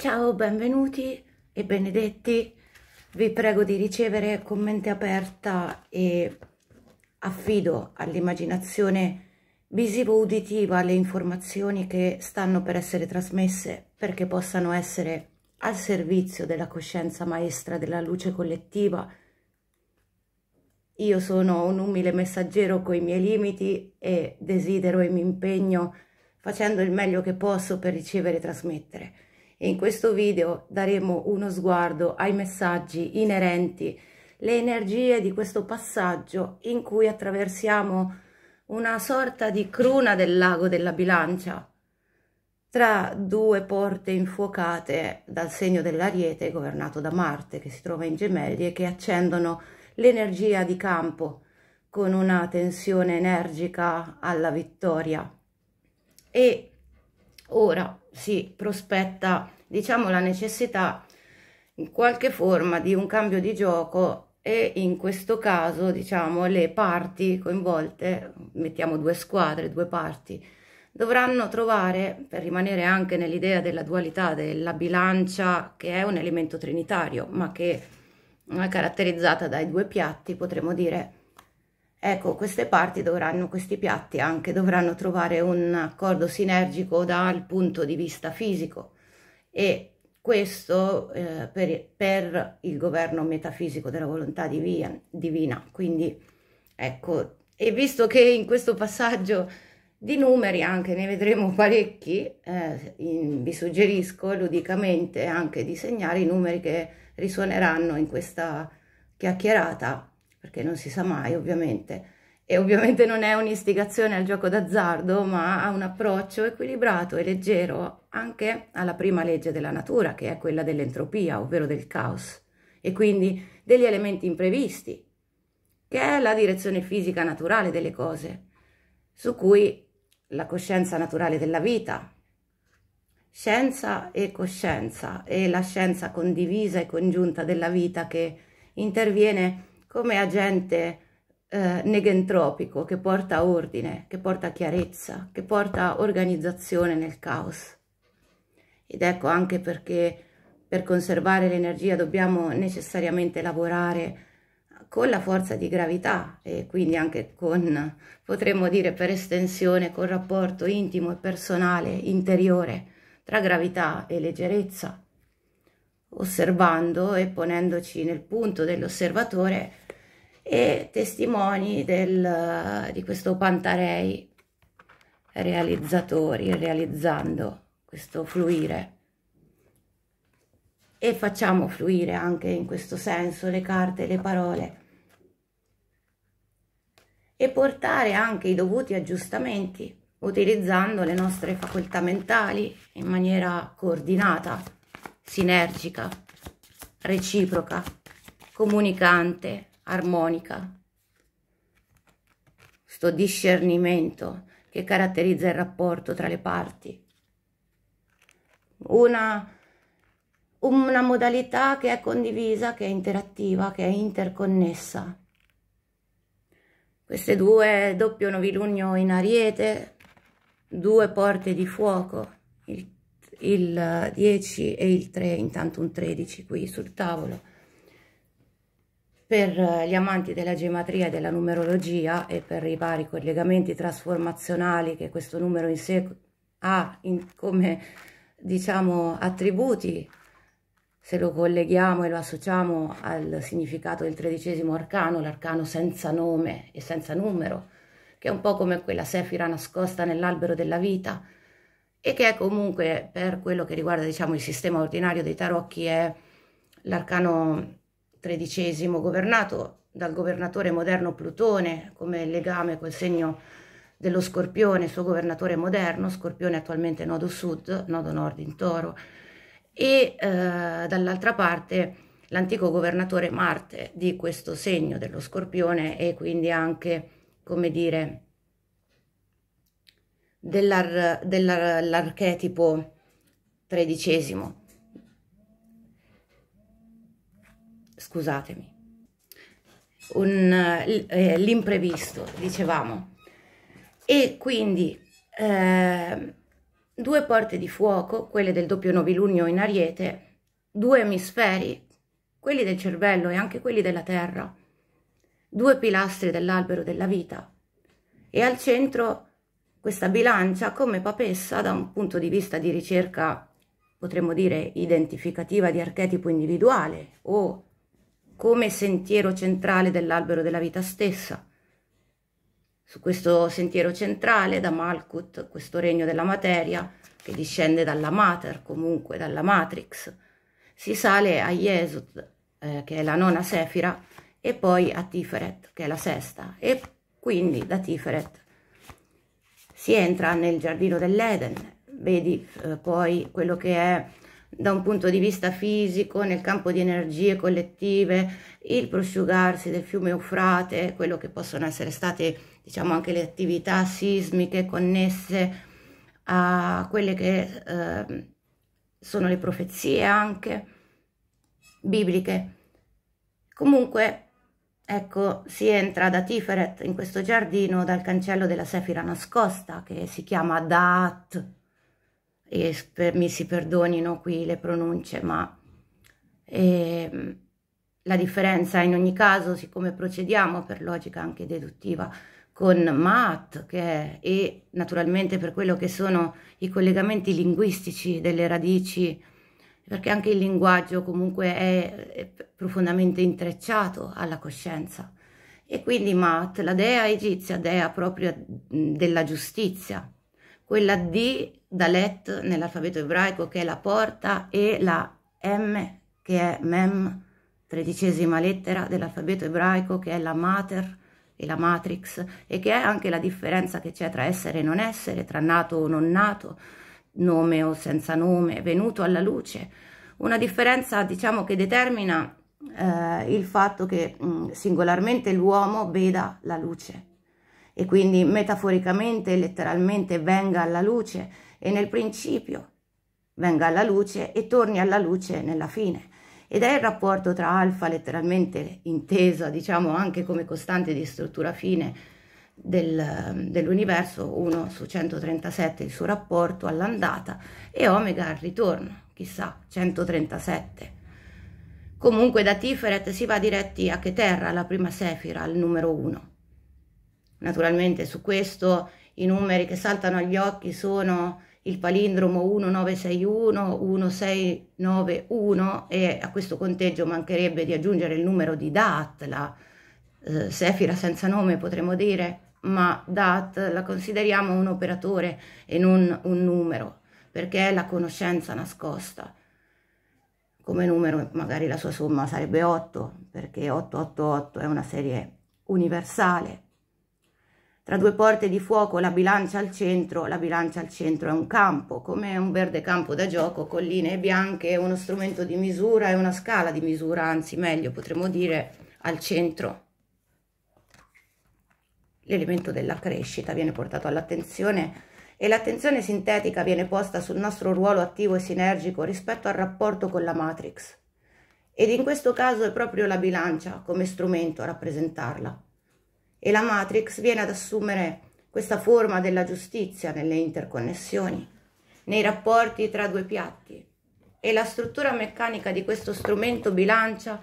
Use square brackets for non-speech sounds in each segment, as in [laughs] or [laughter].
Ciao, benvenuti e benedetti. Vi prego di ricevere con mente aperta e affido all'immaginazione visivo-uditiva le informazioni che stanno per essere trasmesse perché possano essere al servizio della coscienza maestra della luce collettiva. Io sono un umile messaggero coi miei limiti e desidero e mi impegno facendo il meglio che posso per ricevere e trasmettere e in questo video daremo uno sguardo ai messaggi inerenti le energie di questo passaggio in cui attraversiamo una sorta di cruna del lago della bilancia tra due porte infuocate dal segno dell'ariete governato da Marte che si trova in gemelli e che accendono l'energia di campo con una tensione energica alla vittoria. E ora si prospetta diciamo la necessità in qualche forma di un cambio di gioco e in questo caso diciamo le parti coinvolte mettiamo due squadre due parti dovranno trovare per rimanere anche nell'idea della dualità della bilancia che è un elemento trinitario ma che è eh, caratterizzata dai due piatti potremmo dire Ecco, queste parti dovranno, questi piatti anche dovranno trovare un accordo sinergico dal punto di vista fisico e questo eh, per, per, il governo metafisico della volontà divina, divina. Quindi, ecco, e visto che in questo passaggio di numeri anche ne vedremo parecchi, eh, in, vi suggerisco ludicamente anche di segnare i numeri che risuoneranno in questa chiacchierata perché non si sa mai ovviamente, e ovviamente non è un'istigazione al gioco d'azzardo, ma ha un approccio equilibrato e leggero anche alla prima legge della natura, che è quella dell'entropia, ovvero del caos, e quindi degli elementi imprevisti, che è la direzione fisica naturale delle cose, su cui la coscienza naturale della vita, scienza e coscienza, e la scienza condivisa e congiunta della vita che interviene come agente eh, negentropico che porta ordine, che porta chiarezza, che porta organizzazione nel caos. Ed ecco anche perché per conservare l'energia dobbiamo necessariamente lavorare con la forza di gravità e quindi anche con, potremmo dire per estensione, col rapporto intimo e personale, interiore, tra gravità e leggerezza, osservando e ponendoci nel punto dell'osservatore e testimoni del, di questo Pantarei realizzatori, realizzando questo fluire. E facciamo fluire anche in questo senso le carte, le parole. E portare anche i dovuti aggiustamenti utilizzando le nostre facoltà mentali in maniera coordinata sinergica, reciproca, comunicante, armonica. Questo discernimento che caratterizza il rapporto tra le parti. Una, una modalità che è condivisa, che è interattiva, che è interconnessa. Queste due doppio novilugno in ariete, due porte di fuoco il 10 e il 3, intanto un 13 qui sul tavolo. Per eh, gli amanti della geometria e della numerologia e per i vari collegamenti trasformazionali che questo numero in sé ha in, come diciamo attributi, se lo colleghiamo e lo associamo al significato del tredicesimo arcano, l'arcano senza nome e senza numero, che è un po' come quella sefira nascosta nell'albero della vita, e che è comunque per quello che riguarda diciamo, il sistema ordinario dei tarocchi è l'arcano tredicesimo governato dal governatore moderno Plutone come legame col segno dello scorpione, suo governatore moderno, scorpione attualmente nodo sud, nodo nord in toro, e eh, dall'altra parte l'antico governatore Marte di questo segno dello scorpione e quindi anche, come dire, dell'archetipo tredicesimo. Scusatemi. Eh, eh, l'imprevisto, dicevamo. E quindi eh, due porte di fuoco, quelle del doppio novilunio in ariete, due emisferi, quelli del cervello e anche quelli della terra, due pilastri dell'albero della vita e al centro questa bilancia come papessa da un punto di vista di ricerca, potremmo dire, identificativa di archetipo individuale o come sentiero centrale dell'albero della vita stessa. Su questo sentiero centrale da Malkut, questo regno della materia, che discende dalla Mater, comunque dalla Matrix, si sale a Jesut eh, che è la nona sefira, e poi a Tiferet, che è la sesta, e quindi da Tiferet si entra nel giardino dell'Eden, vedi eh, poi quello che è da un punto di vista fisico, nel campo di energie collettive, il prosciugarsi del fiume Eufrate, quello che possono essere state diciamo anche le attività sismiche connesse a quelle che eh, sono le profezie anche bibliche. Comunque Ecco, si entra da Tiferet in questo giardino dal cancello della Sefira nascosta che si chiama Daat e per, mi si perdonino qui le pronunce, ma eh, la differenza in ogni caso, siccome procediamo per logica anche deduttiva con Maat che è, e naturalmente per quello che sono i collegamenti linguistici delle radici perché anche il linguaggio comunque è profondamente intrecciato alla coscienza. E quindi Mat, la dea egizia, dea proprio della giustizia, quella D Dalet nell'alfabeto ebraico che è la porta e la M che è Mem, tredicesima lettera dell'alfabeto ebraico che è la Mater e la Matrix e che è anche la differenza che c'è tra essere e non essere, tra nato o non nato, nome o senza nome, venuto alla luce. Una differenza diciamo che determina eh, il fatto che mh, mm, singolarmente l'uomo veda la luce e quindi metaforicamente e letteralmente venga alla luce e nel principio venga alla luce e torni alla luce nella fine. Ed è il rapporto tra alfa letteralmente intesa diciamo anche come costante di struttura fine del, dell'universo, 1 su 137 il suo rapporto all'andata e omega al ritorno, chissà, 137. Comunque da Tiferet si va diretti a Keterra, la prima sefira, al numero 1. Naturalmente su questo i numeri che saltano agli occhi sono il palindromo 1961, 1691 e a questo conteggio mancherebbe di aggiungere il numero di Datla, eh, Sefira senza nome potremmo dire, ma DAT la consideriamo un operatore e non un numero, perché è la conoscenza nascosta. Come numero magari la sua somma sarebbe 8, perché 888 è una serie universale. Tra due porte di fuoco la bilancia al centro, la bilancia al centro è un campo, come un verde campo da gioco, con linee bianche, uno strumento di misura e una scala di misura, anzi meglio potremmo dire al centro l'elemento della crescita viene portato all'attenzione e l'attenzione sintetica viene posta sul nostro ruolo attivo e sinergico rispetto al rapporto con la matrix. Ed in questo caso è proprio la bilancia come strumento a rappresentarla. E la matrix viene ad assumere questa forma della giustizia nelle interconnessioni, nei rapporti tra due piatti. E la struttura meccanica di questo strumento bilancia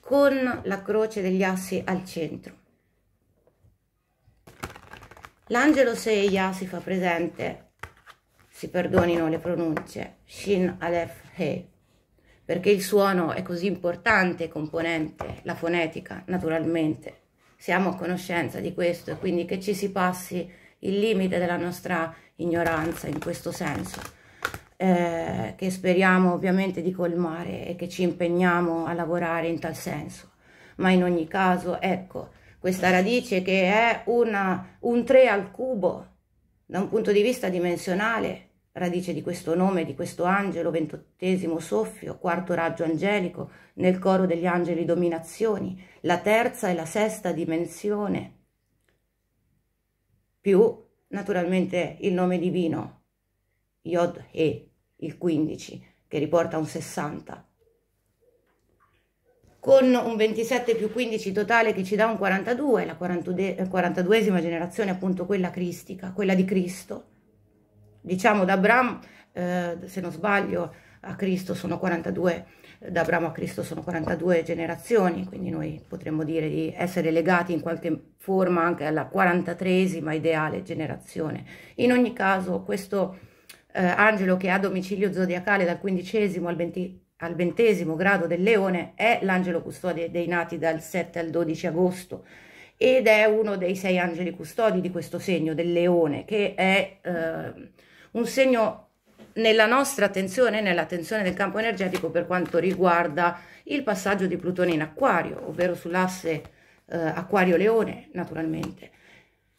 con la croce degli assi al centro. L'angelo Seiya si fa presente, si perdonino le pronunce, Shin Alef He, perché il suono è così importante componente, la fonetica, naturalmente. Siamo a conoscenza di questo e quindi che ci si passi il limite della nostra ignoranza in questo senso, eh, che speriamo ovviamente di colmare e che ci impegniamo a lavorare in tal senso. Ma in ogni caso, ecco, questa radice che è una, un 3 al cubo da un punto di vista dimensionale, radice di questo nome, di questo angelo, ventottesimo soffio, quarto raggio angelico, nel coro degli angeli dominazioni, la terza e la sesta dimensione, più naturalmente il nome divino, Yod E, il 15, che riporta un 60, con un 27 più 15 totale che ci dà un 42, la 42esima eh, generazione appunto quella cristica, quella di Cristo. Diciamo da Abramo, eh, se non sbaglio, a Cristo sono 42, da Abramo a Cristo sono 42 generazioni, quindi noi potremmo dire di essere legati in qualche forma anche alla 43esima ideale generazione. In ogni caso questo eh, angelo che ha domicilio zodiacale dal 15 al 23, al ventesimo grado del leone è l'angelo custode dei nati dal 7 al 12 agosto ed è uno dei sei angeli custodi di questo segno del leone che è eh, un segno nella nostra attenzione, nell'attenzione del campo energetico per quanto riguarda il passaggio di Plutone in Aquario, ovvero sull'asse eh, Aquario-Leone naturalmente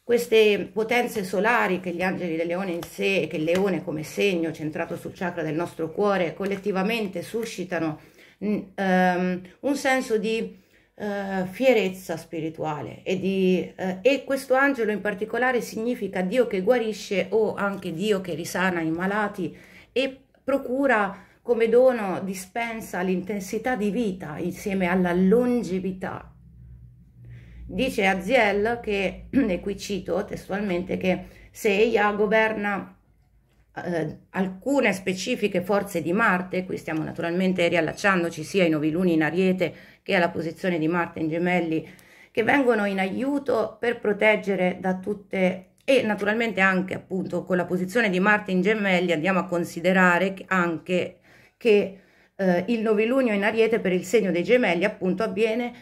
queste potenze solari che gli angeli del leone in sé e che il leone come segno centrato sul chakra del nostro cuore collettivamente suscitano um, un senso di uh, fierezza spirituale e, di, uh, e questo angelo in particolare significa Dio che guarisce o anche Dio che risana i malati e procura come dono, dispensa l'intensità di vita insieme alla longevità Dice Aziel che, [clears throat] e qui cito testualmente, che se ella governa eh, alcune specifiche forze di Marte, qui stiamo naturalmente riallacciandoci sia ai nuovi luni in Ariete che alla posizione di Marte in Gemelli, che vengono in aiuto per proteggere da tutte e naturalmente anche appunto con la posizione di Marte in Gemelli andiamo a considerare anche che eh, il novilunio in Ariete per il segno dei Gemelli appunto avviene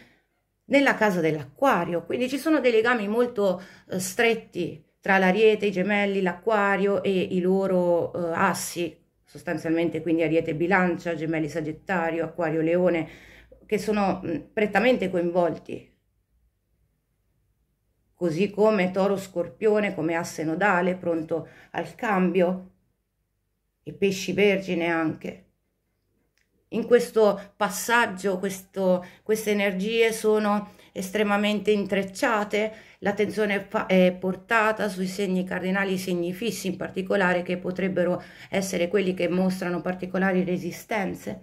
nella casa dell'acquario, quindi ci sono dei legami molto eh, stretti tra l'ariete, i gemelli, l'acquario e i loro eh, assi, sostanzialmente quindi ariete bilancia, gemelli sagittario, acquario leone, che sono mh, mm, prettamente coinvolti. Così come toro scorpione come asse nodale, pronto al cambio, e pesci vergine anche in questo passaggio questo, queste energie sono estremamente intrecciate, l'attenzione è portata sui segni cardinali, i segni fissi in particolare, che potrebbero essere quelli che mostrano particolari resistenze.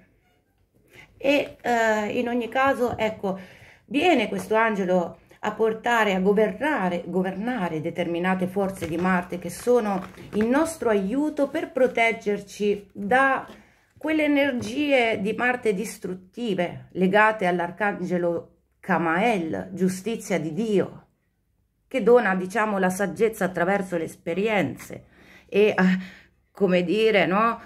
E eh, in ogni caso, ecco, viene questo angelo a portare, a governare, governare determinate forze di Marte che sono in nostro aiuto per proteggerci da quelle energie di Marte distruttive legate all'arcangelo Kamael, giustizia di Dio, che dona, diciamo, la saggezza attraverso le esperienze e, eh, come dire, no?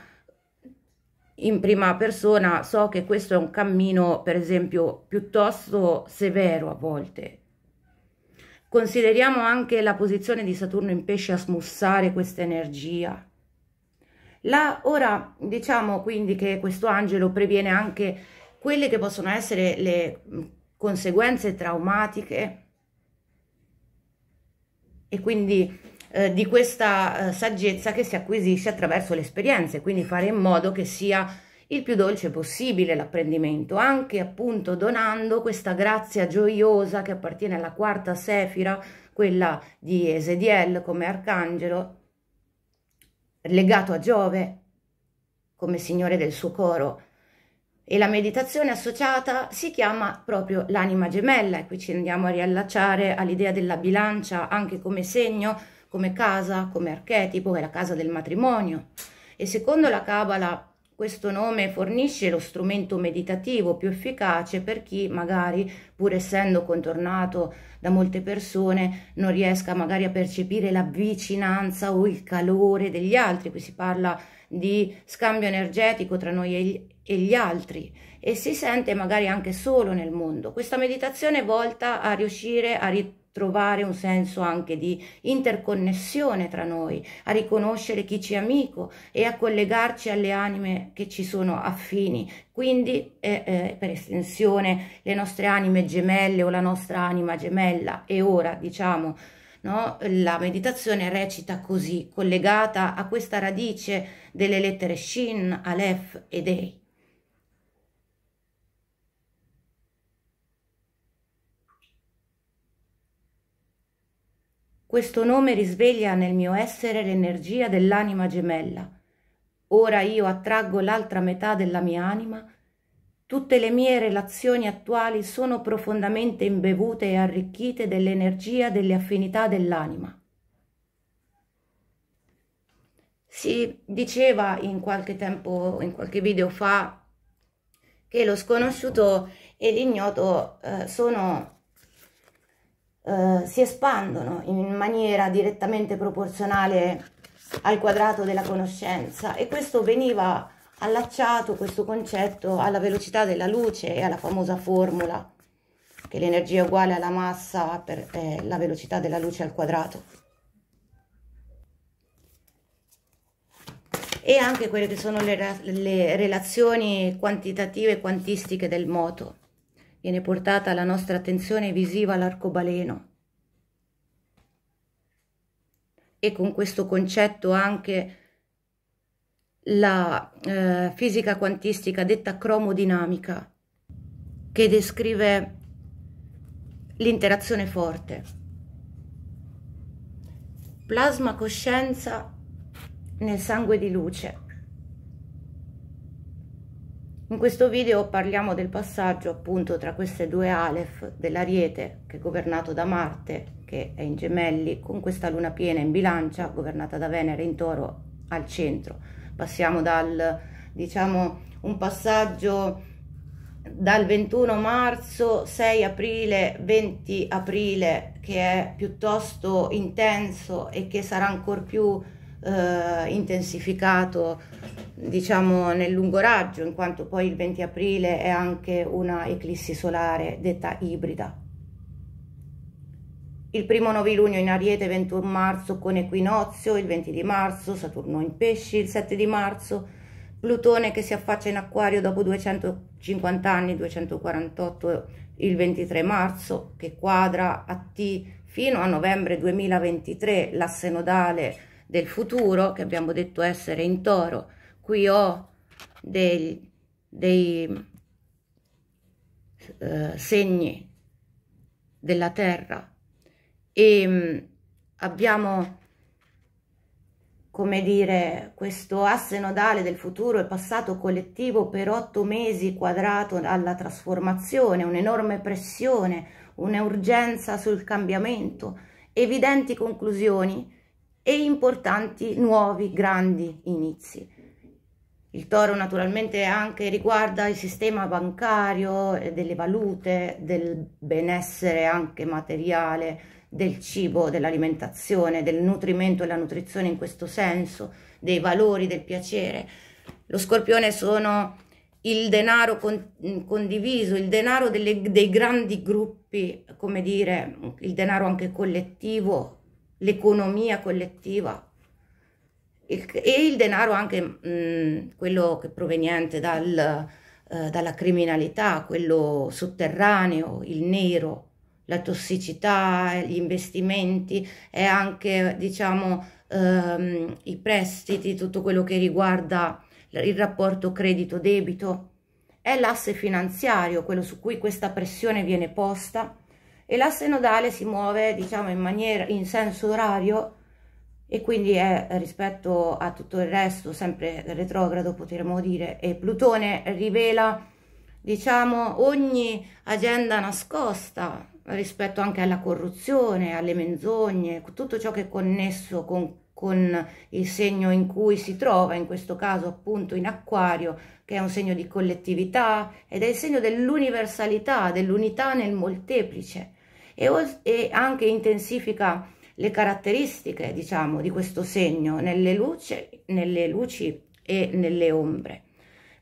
In prima persona so che questo è un cammino, per esempio, piuttosto severo a volte. Consideriamo anche la posizione di Saturno in pesce a smussare questa energia la, ora diciamo quindi che questo angelo previene anche quelle che possono essere le conseguenze traumatiche e quindi eh, di questa eh, saggezza che si acquisisce attraverso le esperienze, quindi fare in modo che sia il più dolce possibile l'apprendimento, anche appunto donando questa grazia gioiosa che appartiene alla quarta sefira, quella di Esediel come arcangelo, legato a Giove come signore del suo coro e la meditazione associata si chiama proprio l'anima gemella e qui ci andiamo a riallacciare all'idea della bilancia anche come segno, come casa, come archetipo, è la casa del matrimonio e secondo la Kabbalah questo nome fornisce lo strumento meditativo più efficace per chi magari, pur essendo contornato da molte persone, non riesca magari a percepire la vicinanza o il calore degli altri. Qui si parla di scambio energetico tra noi e gli altri e si sente magari anche solo nel mondo. Questa meditazione è volta a riuscire a ritrovare trovare un senso anche di interconnessione tra noi, a riconoscere chi ci è amico e a collegarci alle anime che ci sono affini, quindi eh, eh, per estensione le nostre anime gemelle o la nostra anima gemella. E ora diciamo, no, la meditazione recita così, collegata a questa radice delle lettere Shin, Aleph ed Ei. Questo nome risveglia nel mio essere l'energia dell'anima gemella. Ora io attraggo l'altra metà della mia anima. Tutte le mie relazioni attuali sono profondamente imbevute e arricchite dell'energia delle affinità dell'anima. Si diceva in qualche tempo, in qualche video fa, che lo sconosciuto e l'ignoto eh, sono eh, si espandono in maniera direttamente proporzionale al quadrato della conoscenza e questo veniva allacciato, questo concetto, alla velocità della luce e alla famosa formula che l'energia è uguale alla massa per eh, la velocità della luce al quadrato. E anche quelle che sono le, le relazioni quantitative e quantistiche del moto viene portata la nostra attenzione visiva all'arcobaleno e con questo concetto anche la eh, fisica quantistica detta cromodinamica che descrive l'interazione forte. Plasma coscienza nel sangue di luce. In questo video parliamo del passaggio appunto tra queste due Aleph dell'Ariete che è governato da Marte che è in gemelli con questa luna piena in bilancia governata da Venere in toro al centro. Passiamo dal diciamo un passaggio dal 21 marzo 6 aprile 20 aprile che è piuttosto intenso e che sarà ancora più eh, intensificato diciamo nel lungo raggio in quanto poi il 20 aprile è anche una eclissi solare detta ibrida il primo 9 luglio in Ariete, 21 marzo con Equinozio, il 20 di marzo Saturno in Pesci, il 7 di marzo Plutone che si affaccia in Acquario dopo 250 anni, 248 il 23 marzo che quadra a T fino a novembre 2023 l'asse nodale del futuro, che abbiamo detto essere in toro, qui ho dei, dei eh, segni della terra e mh, mm, abbiamo come dire, questo asse nodale del futuro e passato collettivo per otto mesi quadrato alla trasformazione, un'enorme pressione, un'urgenza sul cambiamento, evidenti conclusioni e importanti nuovi grandi inizi. Il toro naturalmente anche riguarda il sistema bancario, eh, delle valute, del benessere anche materiale, del cibo, dell'alimentazione, del nutrimento e la nutrizione in questo senso, dei valori, del piacere. Lo scorpione sono il denaro con, condiviso, il denaro delle, dei grandi gruppi, come dire, il denaro anche collettivo l'economia collettiva e il denaro anche mh, mhmm, quello che proveniente dal, eh, dalla criminalità, quello sotterraneo, il nero, la tossicità, gli investimenti e anche diciamo ehm, i prestiti, tutto quello che riguarda il rapporto credito-debito. È l'asse finanziario, quello su cui questa pressione viene posta e l'asse nodale si muove diciamo in maniera in senso orario e quindi è rispetto a tutto il resto sempre retrogrado potremmo dire e Plutone rivela diciamo ogni agenda nascosta rispetto anche alla corruzione, alle menzogne, tutto ciò che è connesso con, con il segno in cui si trova, in questo caso appunto in acquario, che è un segno di collettività ed è il segno dell'universalità, dell'unità nel molteplice e, e anche intensifica le caratteristiche, diciamo, di questo segno nelle luci, nelle luci e nelle ombre.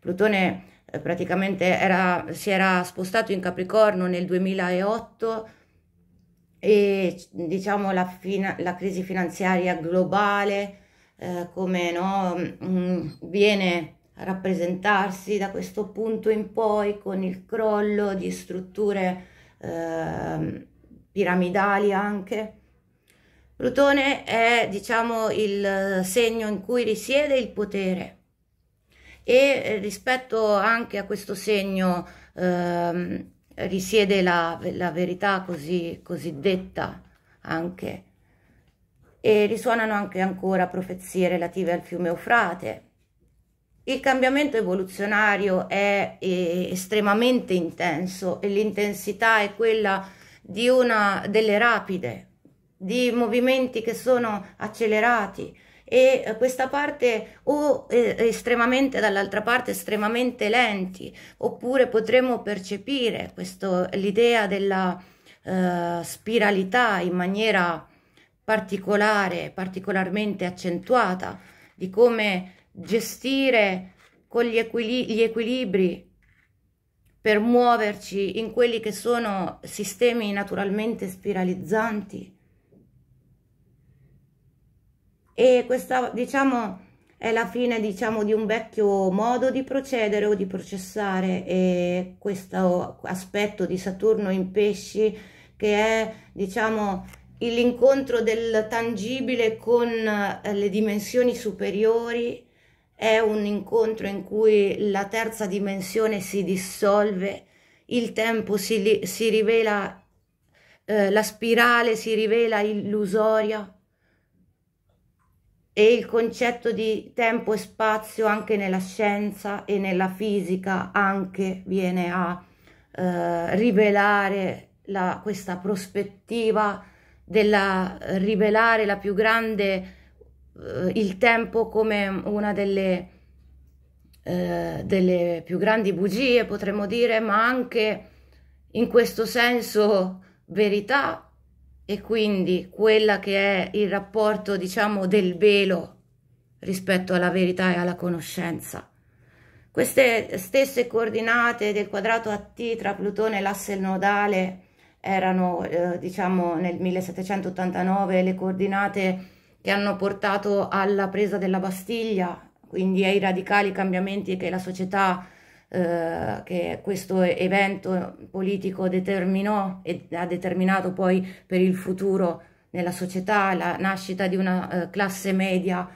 Plutone eh, praticamente era, si era spostato in Capricorno nel 2008 e diciamo la, fina, la crisi finanziaria globale eh, come no, mh, mm, viene a rappresentarsi da questo punto in poi con il crollo di strutture eh, piramidali anche. Plutone è, diciamo, il eh, segno in cui risiede il potere e eh, rispetto anche a questo segno ehm, risiede la, la verità così, cosiddetta anche. E risuonano anche ancora profezie relative al fiume Eufrate. Il cambiamento evoluzionario è, è eh, estremamente intenso e l'intensità è quella di una delle rapide, di movimenti che sono accelerati e eh, questa parte o eh, estremamente dall'altra parte estremamente lenti oppure potremmo percepire questo, l'idea della uh, spiralità in maniera particolare, particolarmente accentuata di come gestire con gli, equili gli equilibri per muoverci in quelli che sono sistemi naturalmente spiralizzanti. E questa, diciamo, è la fine, diciamo, di un vecchio modo di procedere o di processare e questo aspetto di Saturno in pesci che è, diciamo, l'incontro del tangibile con eh, le dimensioni superiori è un incontro in cui la terza dimensione si dissolve, il tempo si, si rivela, eh, la spirale si rivela illusoria e il concetto di tempo e spazio anche nella scienza e nella fisica anche viene a eh, rivelare la, questa prospettiva della rivelare la più grande eh, il tempo come una delle, eh, delle, più grandi bugie, potremmo dire, ma anche in questo senso verità e quindi quella che è il rapporto, diciamo, del velo rispetto alla verità e alla conoscenza. Queste stesse coordinate del quadrato a T tra Plutone e l'asse nodale erano, eh, diciamo, nel 1789 le coordinate che hanno portato alla presa della Bastiglia, quindi ai radicali cambiamenti che la società, eh, che questo evento politico determinò e ha determinato poi per il futuro nella società, la nascita di una eh, classe media,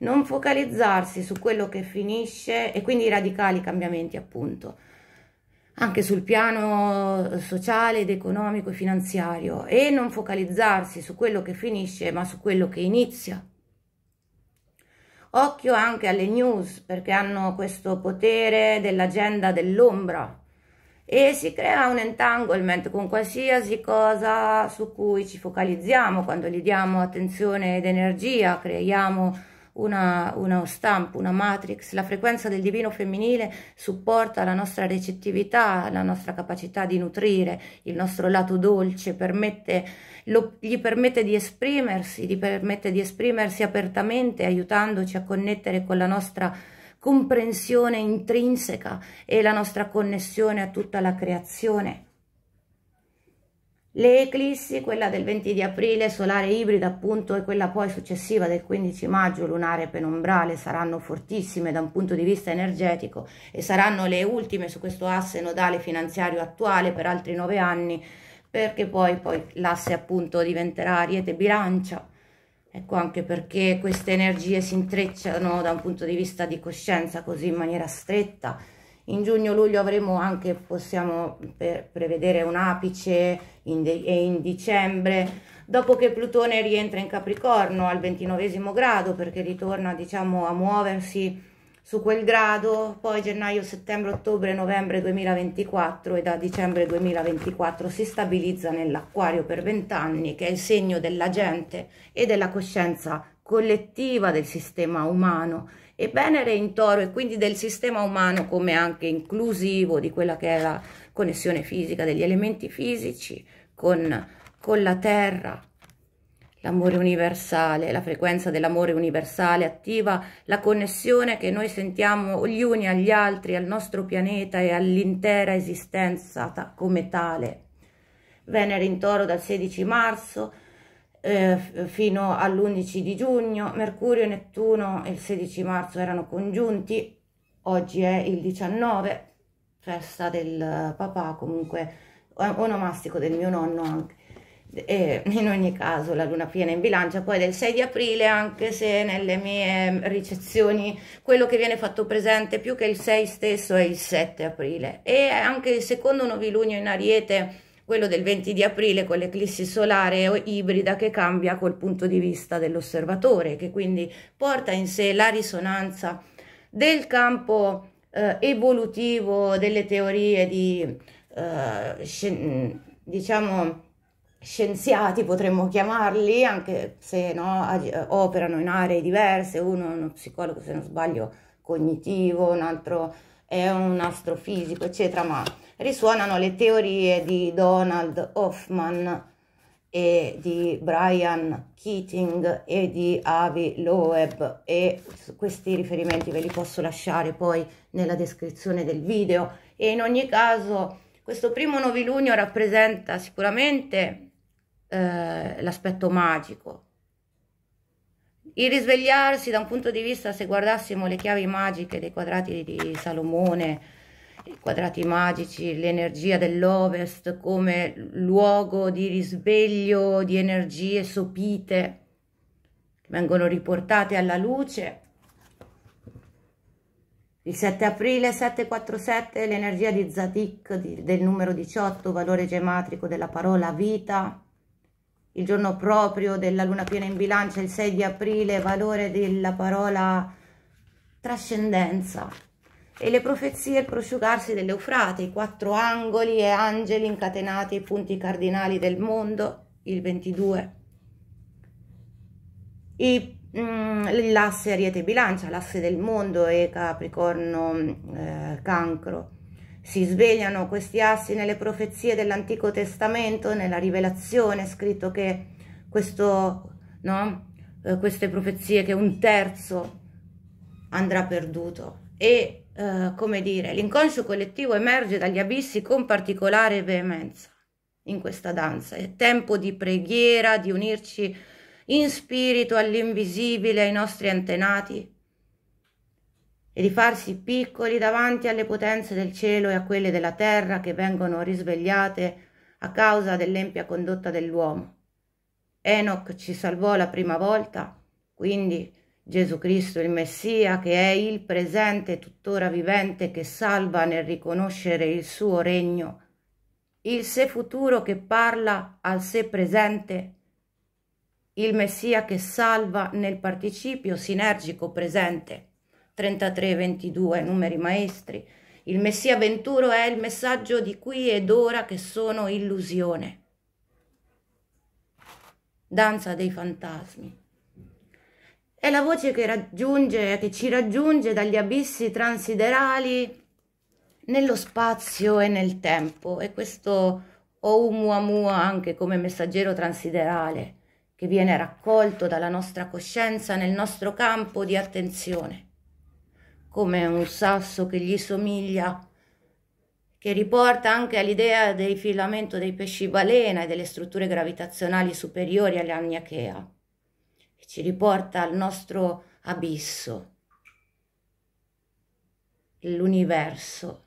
non focalizzarsi su quello che finisce e quindi i radicali cambiamenti appunto, anche sul piano eh, sociale ed economico e finanziario e non focalizzarsi su quello che finisce ma su quello che inizia. Occhio anche alle news perché hanno questo potere dell'agenda dell'ombra e si crea un entanglement con qualsiasi cosa su cui ci focalizziamo quando gli diamo attenzione ed energia, creiamo una, uno stampo, una matrix, la frequenza del divino femminile supporta la nostra recettività, la nostra capacità di nutrire, il nostro lato dolce, permette, lo, gli permette di esprimersi, gli permette di esprimersi apertamente, aiutandoci a connettere con la nostra comprensione intrinseca e la nostra connessione a tutta la creazione. Le eclissi, quella del 20 di aprile, solare ibrida appunto, e quella poi successiva del 15 maggio, lunare penombrale, saranno fortissime da un punto di vista energetico e saranno le ultime su questo asse nodale finanziario attuale per altri nove anni, perché poi, poi l'asse appunto diventerà ariete bilancia. Ecco anche perché queste energie si intrecciano da un punto di vista di coscienza così in maniera stretta, in giugno-luglio avremo anche, possiamo prevedere un apice in e in dicembre, dopo che Plutone rientra in Capricorno al ventinovesimo grado, perché ritorna diciamo a muoversi su quel grado, poi gennaio, settembre, ottobre, novembre 2024 e da dicembre 2024 si stabilizza nell'acquario per vent'anni, che è il segno della gente e della coscienza collettiva del sistema umano e Venere in toro e quindi del sistema umano come anche inclusivo di quella che è la connessione fisica, degli elementi fisici con, con la terra, l'amore universale, la frequenza dell'amore universale attiva la connessione che noi sentiamo gli uni agli altri, al nostro pianeta e all'intera esistenza come tale. Venere in toro dal 16 marzo eh, fino all'11 di giugno, Mercurio e Nettuno il 16 marzo erano congiunti, oggi è il 19, festa del papà comunque eh, onomastico del mio nonno anche. E in ogni caso la luna piena in bilancia poi del 6 di aprile anche se nelle mie ricezioni quello che viene fatto presente più che il 6 stesso è il 7 aprile e anche il secondo novilunio in ariete quello del 20 di aprile con l'eclissi solare ibrida che cambia col punto di vista dell'osservatore, che quindi porta in sé la risonanza del campo eh, evolutivo delle teorie di, eh, scien diciamo, scienziati potremmo chiamarli, anche se no, operano in aree diverse, uno è uno psicologo se non sbaglio cognitivo, un altro è un astrofisico, eccetera, ma risuonano le teorie di Donald Hoffman e di Brian Keating e di Avi Loeb e questi riferimenti ve li posso lasciare poi nella descrizione del video e in ogni caso questo primo novilunio rappresenta sicuramente eh, l'aspetto magico il risvegliarsi da un punto di vista, se guardassimo le chiavi magiche dei quadrati di Salomone, i quadrati magici, l'energia dell'Ovest come luogo di risveglio di energie sopite che vengono riportate alla luce. Il 7 aprile 747 l'energia di Zadik del numero 18, valore gematrico della parola vita, il giorno proprio della luna piena in bilancia, il 6 di aprile, valore della parola trascendenza. E le profezie, il prosciugarsi dell'Eufrate, i quattro angoli e angeli incatenati ai punti cardinali del mondo, il 22. I, mm, l'asse Ariete Bilancia, l'asse del mondo e Capricorno mm, eh, Cancro si svegliano questi assi nelle profezie dell'Antico Testamento, nella Rivelazione, è scritto che questo, no? eh, queste profezie, che un terzo andrà perduto. E, eh, come dire, l'inconscio collettivo emerge dagli abissi con particolare veemenza in questa danza. È tempo di preghiera, di unirci in spirito all'invisibile, ai nostri antenati, e di farsi piccoli davanti alle potenze del cielo e a quelle della terra che vengono risvegliate a causa dell'empia condotta dell'uomo. Enoch ci salvò la prima volta, quindi Gesù Cristo il Messia, che è il presente tuttora vivente che salva nel riconoscere il suo regno, il sé futuro che parla al sé presente, il Messia che salva nel participio sinergico presente. 3322 numeri maestri. Il Messia Venturo è il messaggio di qui ed ora che sono illusione. Danza dei fantasmi. È la voce che raggiunge, che ci raggiunge dagli abissi transiderali nello spazio e nel tempo. E questo Oumuamua anche come messaggero transiderale che viene raccolto dalla nostra coscienza nel nostro campo di attenzione come un sasso che gli somiglia, che riporta anche all'idea del filamento dei pesci balena e delle strutture gravitazionali superiori all'agniachea, che ci riporta al nostro abisso, l'universo.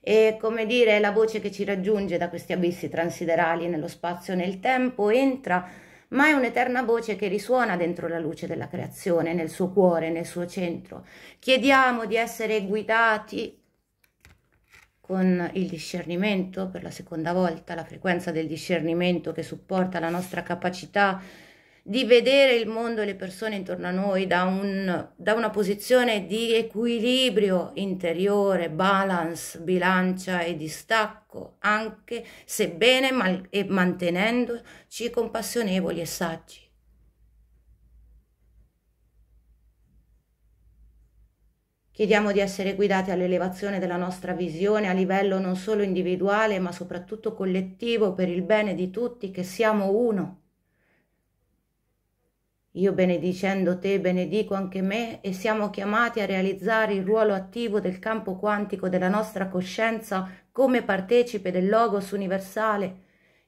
E come dire, la voce che ci raggiunge da questi abissi transiderali nello spazio e nel tempo entra ma è un'eterna voce che risuona dentro la luce della creazione, nel suo cuore, nel suo centro. Chiediamo di essere guidati con il discernimento, per la seconda volta, la frequenza del discernimento che supporta la nostra capacità di vedere il mondo e le persone intorno a noi da, un, da una posizione di equilibrio interiore, balance, bilancia e distacco, anche sebbene mal, e mantenendoci compassionevoli e saggi. Chiediamo di essere guidati all'elevazione della nostra visione a livello non solo individuale ma soprattutto collettivo per il bene di tutti che siamo uno io benedicendo te benedico anche me e siamo chiamati a realizzare il ruolo attivo del campo quantico della nostra coscienza come partecipe del Logos universale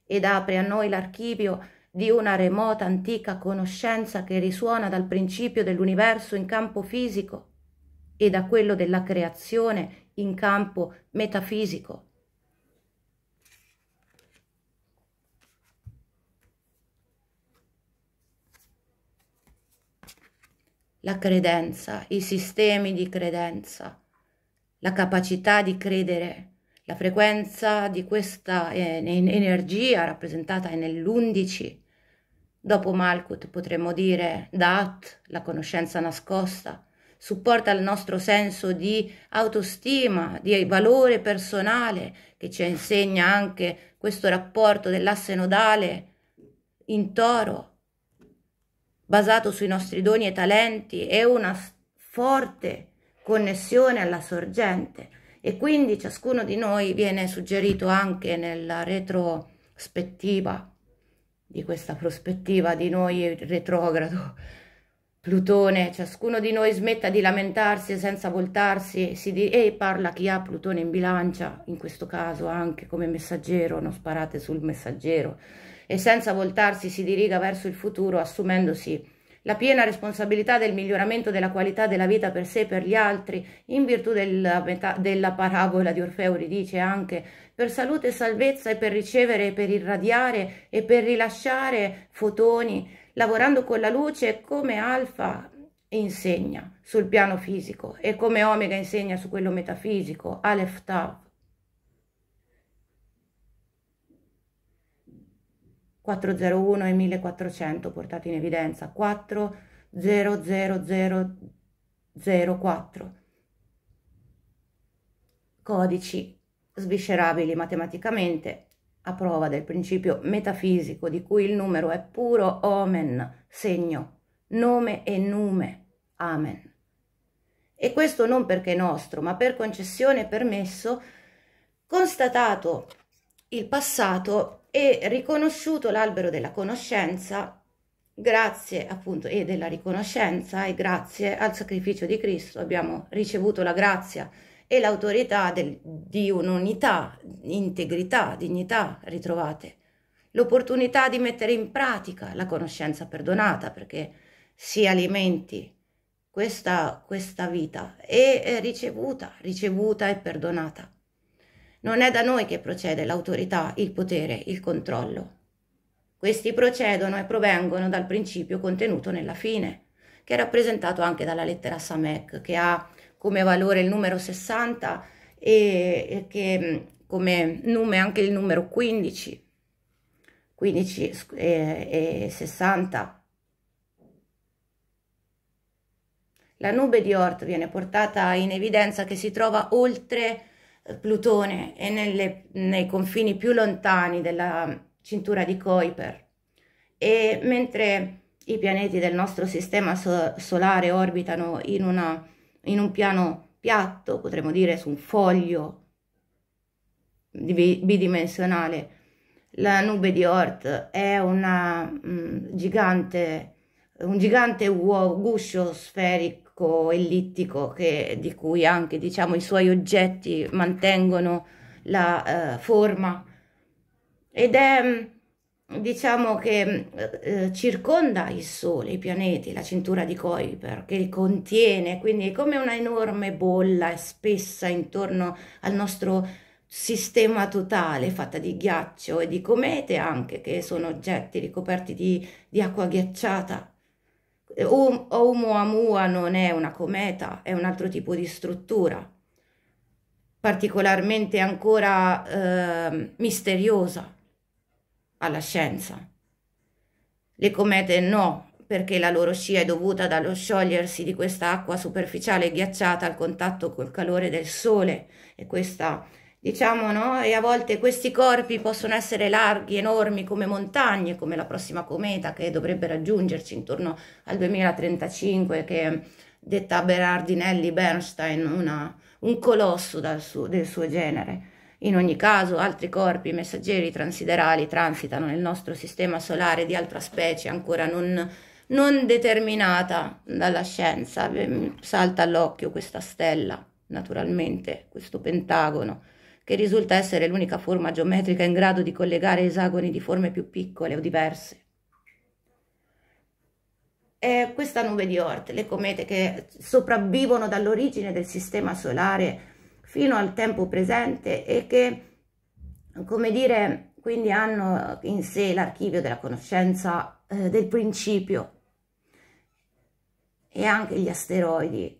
ed apre a noi l'archivio di una remota antica conoscenza che risuona dal principio dell'universo in campo fisico e da quello della creazione in campo metafisico. la credenza, i sistemi di credenza, la capacità di credere, la frequenza di questa eh, energia rappresentata nell'11. Dopo Malkut potremmo dire Dat, la conoscenza nascosta, supporta il nostro senso di autostima, di valore personale, che ci insegna anche questo rapporto dell'asse nodale in toro basato sui nostri doni e talenti e una forte connessione alla sorgente e quindi ciascuno di noi viene suggerito anche nella retrospettiva di questa prospettiva di noi retrogrado Plutone, ciascuno di noi smetta di lamentarsi senza voltarsi di... e parla chi ha Plutone in bilancia, in questo caso anche come messaggero, non sparate sul messaggero, e senza voltarsi si diriga verso il futuro assumendosi la piena responsabilità del miglioramento della qualità della vita per sé e per gli altri, in virtù della, metà, della parabola di Orfeo ridice anche, per salute e salvezza e per ricevere, e per irradiare e per rilasciare fotoni, lavorando con la luce come alfa insegna sul piano fisico e come omega insegna su quello metafisico, Aleph Tav. 401 e 1400 portati in evidenza, 40004, codici sviscerabili matematicamente a prova del principio metafisico di cui il numero è puro omen, segno, nome e nume, amen. E questo non perché nostro, ma per concessione permesso, constatato il passato e riconosciuto l'albero della conoscenza grazie appunto e della riconoscenza e grazie al sacrificio di Cristo abbiamo ricevuto la grazia e l'autorità del, di un'unità, integrità, dignità ritrovate, l'opportunità di mettere in pratica la conoscenza perdonata perché si alimenti questa, questa vita è eh, ricevuta, ricevuta e perdonata. Non è da noi che procede l'autorità, il potere, il controllo. Questi procedono e provengono dal principio contenuto nella fine, che è rappresentato anche dalla lettera Samek, che ha come valore il numero 60 e che mm, come nome anche il numero 15, 15 e, 60. La nube di Ort viene portata in evidenza che si trova oltre eh, Plutone è nelle, nei confini più lontani della cintura di Kuiper e mentre i pianeti del nostro sistema so solare orbitano in, una, in un piano piatto, potremmo dire su un foglio bidimensionale, la nube di Oort è una, mh, mm, gigante, un gigante uo, guscio sferico blocco ellittico che, di cui anche diciamo, i suoi oggetti mantengono la eh, forma ed è mm, diciamo che mm, eh, circonda il Sole, i pianeti, la cintura di Kuiper che li contiene, quindi è come una enorme bolla spessa intorno al nostro sistema totale fatta di ghiaccio e di comete anche che sono oggetti ricoperti di, di acqua ghiacciata Um, Oumuamua non è una cometa, è un altro tipo di struttura, particolarmente ancora eh, misteriosa alla scienza. Le comete no, perché la loro scia è dovuta dallo sciogliersi di questa acqua superficiale ghiacciata al contatto col calore del Sole e questa diciamo, no? E a volte questi corpi possono essere larghi, enormi come montagne, come la prossima cometa che dovrebbe raggiungerci intorno al 2035, che detta Berardinelli Bernstein, una, un colosso suo, del suo genere. In ogni caso, altri corpi messaggeri transiderali transitano nel nostro sistema solare di altra specie ancora non, non determinata dalla scienza. Ehm, salta all'occhio questa stella, naturalmente, questo pentagono che risulta essere l'unica forma geometrica in grado di collegare esagoni di forme più piccole o diverse. È questa nube di Oort, le comete che sopravvivono dall'origine del sistema solare fino al tempo presente e che, come dire, quindi hanno in sé l'archivio della conoscenza eh, del principio e anche gli asteroidi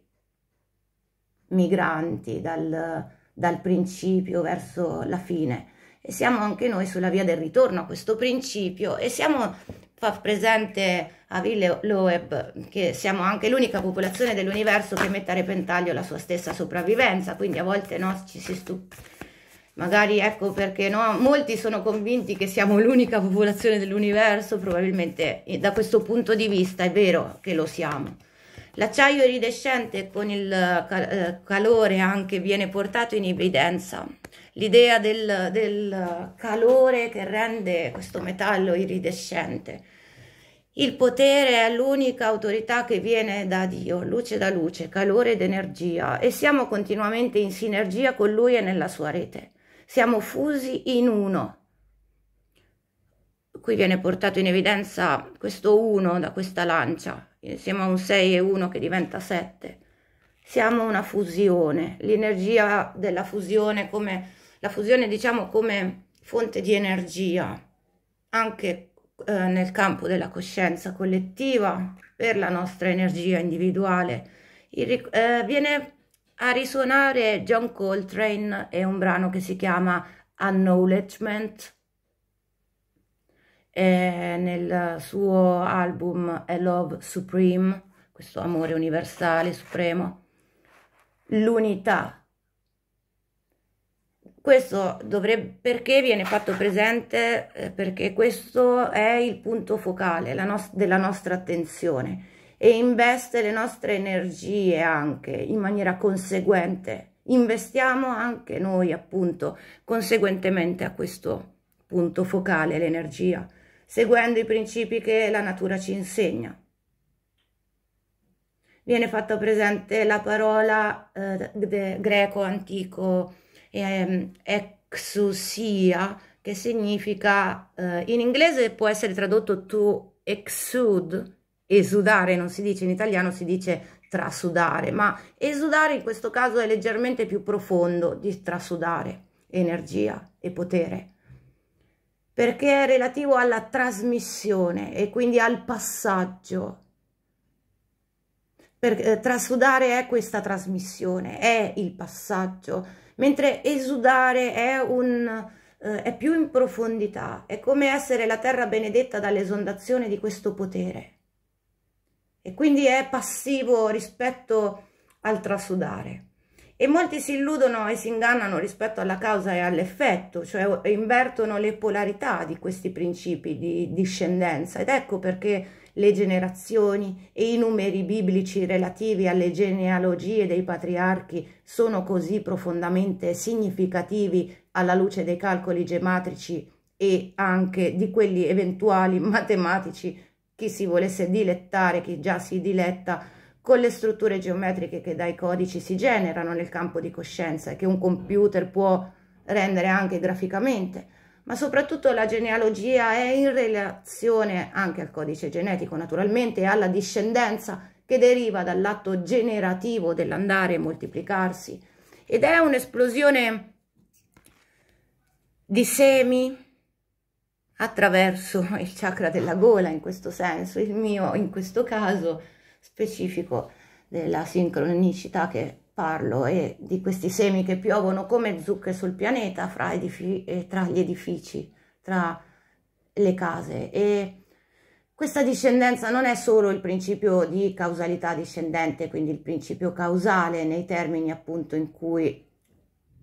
migranti dal, dal principio verso la fine e siamo anche noi sulla via del ritorno a questo principio e siamo fa presente a Ville Loeb che siamo anche l'unica popolazione dell'universo che mette a repentaglio la sua stessa sopravvivenza quindi a volte no ci si stupisce magari ecco perché no, molti sono convinti che siamo l'unica popolazione dell'universo, probabilmente da questo punto di vista è vero che lo siamo. L'acciaio iridescente con il eh, eh, calore anche viene portato in evidenza. L'idea del, del calore che rende questo metallo iridescente. Il potere è l'unica autorità che viene da Dio, luce da luce, calore ed energia, e siamo continuamente in sinergia con Lui e nella sua rete. Siamo fusi in uno. Qui viene portato in evidenza questo uno da questa lancia, insieme a un 6 e 1 che diventa 7. Siamo una fusione, l'energia della fusione come la fusione diciamo come fonte di energia anche eh, nel campo della coscienza collettiva per la nostra energia individuale. Il, eh, viene a risuonare John Coltrane e un brano che si chiama Acknowledgement eh, nel suo album A Love Supreme, questo amore universale, supremo, l'unità. Questo dovrebbe, perché viene fatto presente? Eh, perché questo è il punto focale no della nostra attenzione e investe le nostre energie anche in maniera conseguente. Investiamo anche noi appunto conseguentemente a questo punto focale l'energia seguendo i principi che la natura ci insegna. Viene fatta presente la parola eh, greco antico eh, exousia, che significa, eh, in inglese può essere tradotto to exude, esudare non si dice in italiano, si dice trasudare, ma esudare in questo caso è leggermente più profondo di trasudare energia e potere perché è relativo alla trasmissione e quindi al passaggio. Per, eh, trasudare è questa trasmissione, è il passaggio, mentre esudare è, un, eh, è più in profondità, è come essere la terra benedetta dall'esondazione di questo potere. E quindi è passivo rispetto al trasudare e molti si illudono e si ingannano rispetto alla causa e all'effetto, cioè invertono le polarità di questi principi di discendenza ed ecco perché le generazioni e i numeri biblici relativi alle genealogie dei patriarchi sono così profondamente significativi alla luce dei calcoli gematrici e anche di quelli eventuali matematici chi si volesse dilettare, chi già si diletta con le strutture geometriche che dai codici si generano nel campo di coscienza e che un computer può rendere anche graficamente, ma soprattutto la genealogia è in relazione anche al codice genetico naturalmente alla discendenza che deriva dall'atto generativo dell'andare e moltiplicarsi ed è un'esplosione di semi attraverso il chakra della gola in questo senso, il mio in questo caso specifico della sincronicità che parlo e di questi semi che piovono come zucche sul pianeta fra, edifi- tra gli edifici, tra le case. E questa discendenza non è solo il principio di causalità discendente, quindi il principio causale nei termini appunto in cui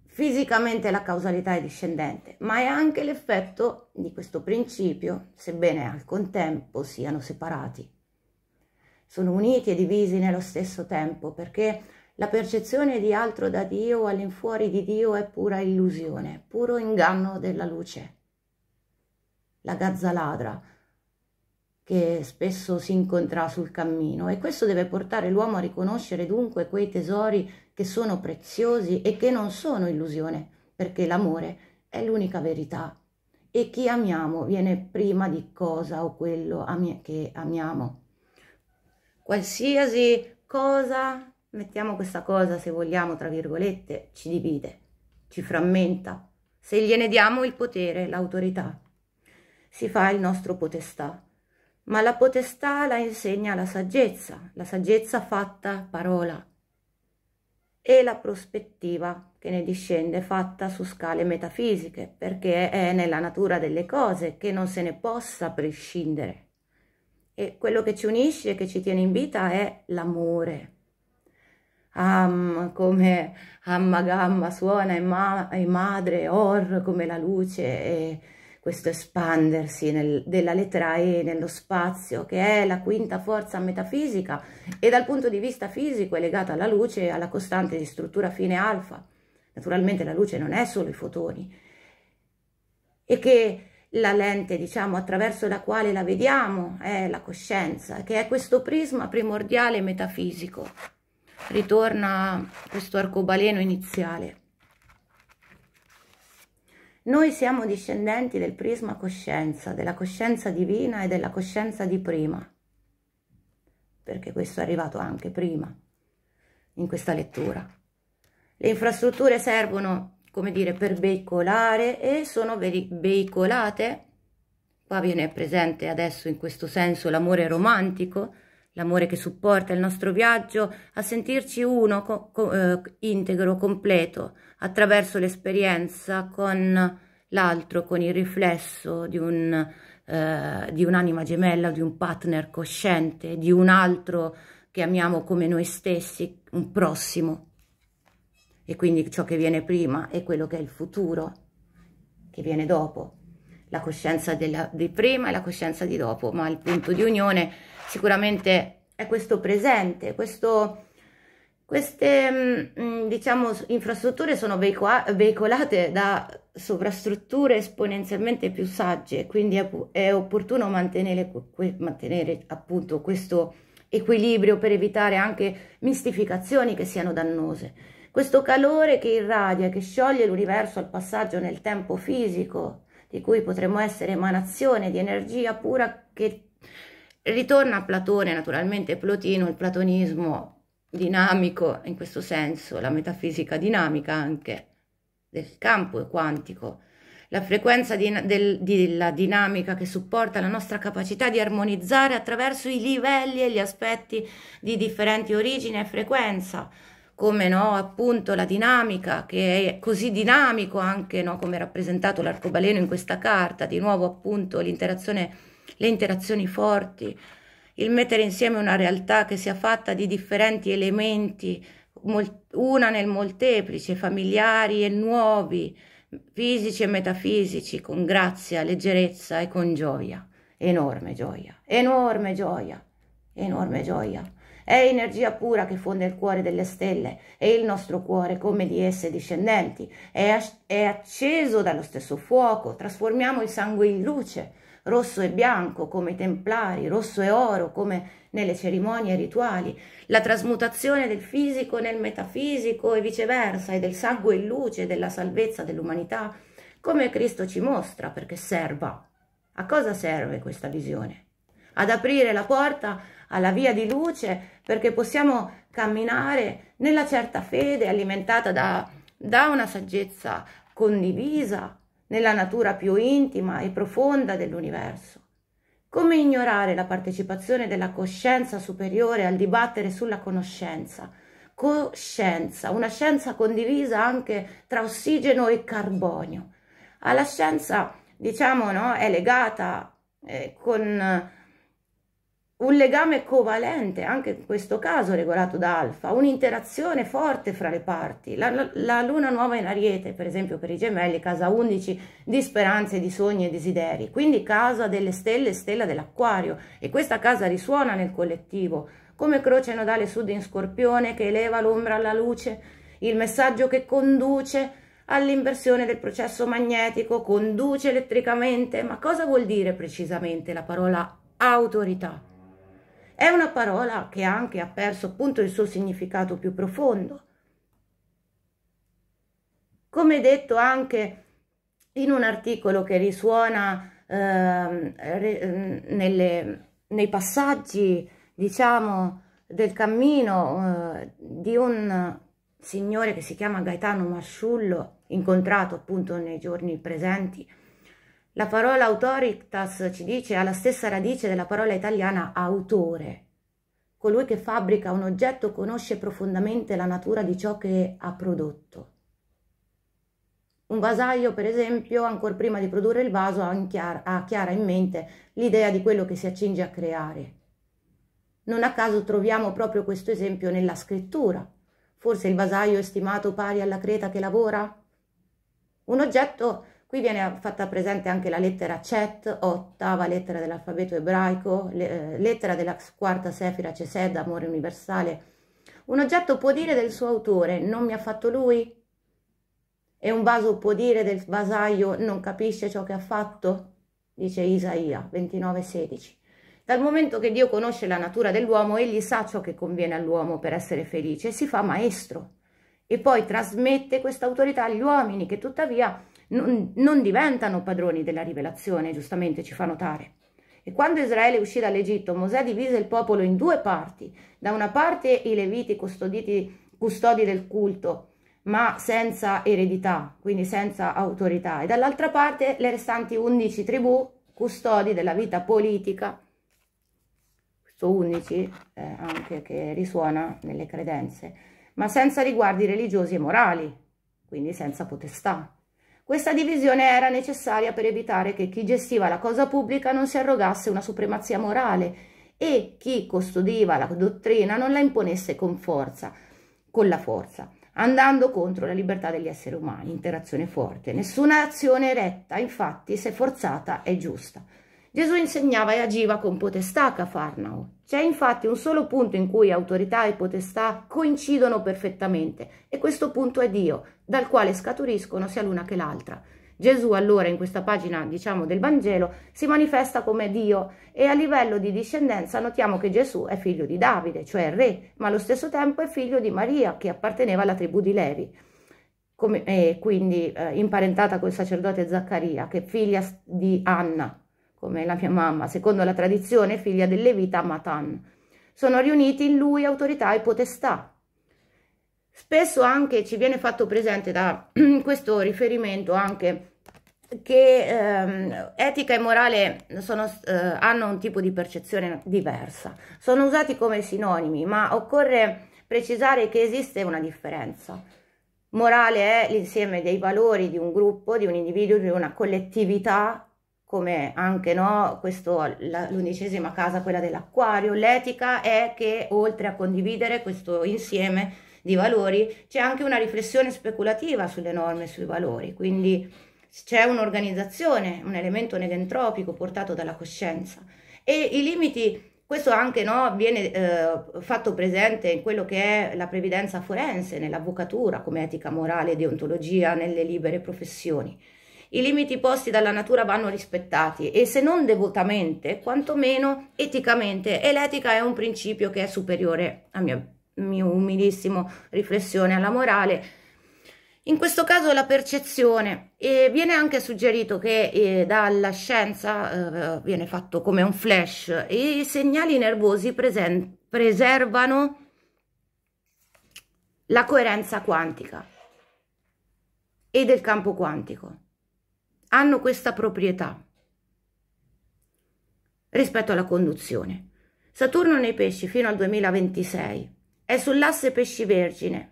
fisicamente la causalità è discendente, ma è anche l'effetto di questo principio, sebbene al contempo siano separati sono uniti e divisi nello stesso tempo, perché la percezione di altro da Dio o all'infuori di Dio è pura illusione, puro inganno della luce. La gazza ladra che spesso si incontra sul cammino e questo deve portare l'uomo a riconoscere dunque quei tesori che sono preziosi e che non sono illusione, perché l'amore è l'unica verità e chi amiamo viene prima di cosa o quello che amiamo qualsiasi cosa, mettiamo questa cosa se vogliamo, tra virgolette, ci divide, ci frammenta. Se gliene diamo il potere, l'autorità, si fa il nostro potestà. Ma la potestà la insegna la saggezza, la saggezza fatta parola e la prospettiva che ne discende fatta su scale metafisiche, perché è nella natura delle cose che non se ne possa prescindere. E quello che ci unisce, che ci tiene in vita è l'amore. Am, come Amma Gamma suona e, ma, e madre, Or come la luce, e questo espandersi nel, della lettera E nello spazio, che è la quinta forza metafisica e dal punto di vista fisico è legata alla luce e alla costante di struttura fine alfa. Naturalmente la luce non è solo i fotoni. E che la lente diciamo attraverso la quale la vediamo è la coscienza che è questo prisma primordiale metafisico ritorna questo arcobaleno iniziale noi siamo discendenti del prisma coscienza della coscienza divina e della coscienza di prima perché questo è arrivato anche prima in questa lettura le infrastrutture servono come dire, per veicolare e sono veicolate. Qua viene presente adesso in questo senso l'amore romantico, l'amore che supporta il nostro viaggio, a sentirci uno co co eh, integro, completo, attraverso l'esperienza con l'altro, con il riflesso di un eh, di un'anima gemella, di un partner cosciente, di un altro che amiamo come noi stessi, un prossimo e quindi ciò che viene prima e quello che è il futuro, che viene dopo. La coscienza della, di prima e la coscienza di dopo, ma il punto di unione sicuramente è questo presente, questo, queste mm, mm, diciamo, infrastrutture sono veicolate da sovrastrutture esponenzialmente più sagge, quindi è, è opportuno mantenere, mantenere appunto questo equilibrio per evitare anche mistificazioni che siano dannose questo calore che irradia, che scioglie l'universo al passaggio nel tempo fisico, di cui potremmo essere emanazione di energia pura che ritorna a Platone, naturalmente Plotino, il platonismo dinamico in questo senso, la metafisica dinamica anche del campo quantico, la frequenza di, del, della dinamica che supporta la nostra capacità di armonizzare attraverso i livelli e gli aspetti di differenti origini e frequenza, come no, appunto la dinamica che è così dinamico anche no, come rappresentato l'arcobaleno in questa carta, di nuovo appunto l'interazione, le interazioni forti, il mettere insieme una realtà che sia fatta di differenti elementi, una nel molteplice, familiari e nuovi, fisici e metafisici, con grazia, leggerezza e con gioia, enorme gioia, enorme gioia, enorme gioia. È energia pura che fonde il cuore delle stelle e il nostro cuore come di esse discendenti. È, è acceso dallo stesso fuoco, trasformiamo il sangue in luce, rosso e bianco come i templari, rosso e oro come nelle cerimonie rituali, la trasmutazione del fisico nel metafisico e viceversa, e del sangue in luce della salvezza dell'umanità, come Cristo ci mostra perché serva. A cosa serve questa visione? Ad aprire la porta alla via di luce perché possiamo camminare nella certa fede alimentata da, da una saggezza condivisa nella natura più intima e profonda dell'universo. Come ignorare la partecipazione della coscienza superiore al dibattere sulla conoscenza? Coscienza, una scienza condivisa anche tra ossigeno e carbonio. Alla scienza, diciamo, no, è legata eh, con un legame covalente, anche in questo caso regolato da alfa, un'interazione forte fra le parti. La, la, la, luna nuova in ariete, per esempio per i gemelli, casa 11 di speranze, di sogni e desideri, quindi casa delle stelle, stella dell'acquario e questa casa risuona nel collettivo, come croce nodale sud in scorpione che eleva l'ombra alla luce, il messaggio che conduce all'inversione del processo magnetico, conduce elettricamente, ma cosa vuol dire precisamente la parola autorità? È una parola che anche ha perso appunto il suo significato più profondo. Come detto anche in un articolo che risuona eh, nelle, nei passaggi, diciamo, del cammino eh, di un signore che si chiama Gaetano Masciullo, incontrato appunto nei giorni presenti, la parola autoritas ci dice ha la stessa radice della parola italiana autore. Colui che fabbrica un oggetto conosce profondamente la natura di ciò che ha prodotto. Un vasaio, per esempio, ancora prima di produrre il vaso, ha chiara in mente l'idea di quello che si accinge a creare. Non a caso troviamo proprio questo esempio nella scrittura. Forse il vasaio è stimato pari alla creta che lavora? Un oggetto Qui viene fatta presente anche la lettera Chet, ottava lettera dell'alfabeto ebraico, eh, lettera della quarta sefira Cesed, amore universale. Un oggetto può dire del suo autore, non mi ha fatto lui? E un vaso può dire del vasaio, non capisce ciò che ha fatto? Dice Isaia 29,16. Dal momento che Dio conosce la natura dell'uomo, egli sa ciò che conviene all'uomo per essere felice si fa maestro. E poi trasmette questa autorità agli uomini che tuttavia non, non diventano padroni della rivelazione, giustamente ci fa notare. E quando Israele uscì dall'Egitto, Mosè divise il popolo in due parti. Da una parte i leviti custodi del culto, ma senza eredità, quindi senza autorità, e dall'altra parte le restanti undici tribù custodi della vita politica, questo undici eh, anche che risuona nelle credenze, ma senza riguardi religiosi e morali, quindi senza potestà. Questa divisione era necessaria per evitare che chi gestiva la cosa pubblica non si arrogasse una supremazia morale e chi custodiva la dottrina non la imponesse con forza, con la forza, andando contro la libertà degli esseri umani, interazione forte. Nessuna azione retta, infatti, se forzata, è giusta. Gesù insegnava e agiva con potestà a Cafarnao. C'è infatti un solo punto in cui autorità e potestà coincidono perfettamente e questo punto è Dio dal quale scaturiscono sia l'una che l'altra. Gesù allora in questa pagina diciamo del Vangelo si manifesta come Dio e a livello di discendenza notiamo che Gesù è figlio di Davide, cioè re, ma allo stesso tempo è figlio di Maria che apparteneva alla tribù di Levi. Come, eh, quindi eh, imparentata col sacerdote Zaccaria, che è figlia di Anna, come la mia mamma, secondo la tradizione figlia del Levita Matan. Sono riuniti in lui autorità e potestà, Spesso anche ci viene fatto presente da [clears throat] questo riferimento anche che ehm, etica e morale sono, eh, hanno un tipo di percezione diversa, sono usati come sinonimi, ma occorre precisare che esiste una differenza. Morale è l'insieme dei valori di un gruppo, di un individuo, di una collettività, come anche no, l'undicesima casa, quella dell'acquario. L'etica è che oltre a condividere questo insieme, di valori, c'è anche una riflessione speculativa sulle norme e sui valori, quindi c'è un'organizzazione, un elemento negentropico portato dalla coscienza e i limiti questo anche no, viene eh, fatto presente in quello che è la previdenza forense, nell'avvocatura, come etica morale e deontologia nelle libere professioni. I limiti posti dalla natura vanno rispettati e se non devotamente, quantomeno eticamente, e l'etica è un principio che è superiore a mio mio umilissimo riflessione alla morale, in questo caso la percezione e viene anche suggerito che eh, dalla scienza eh, viene fatto come un flash e i segnali nervosi preservano la coerenza quantica e del campo quantico. Hanno questa proprietà rispetto alla conduzione. Saturno nei pesci fino al 2026 è sull'asse pesci vergine.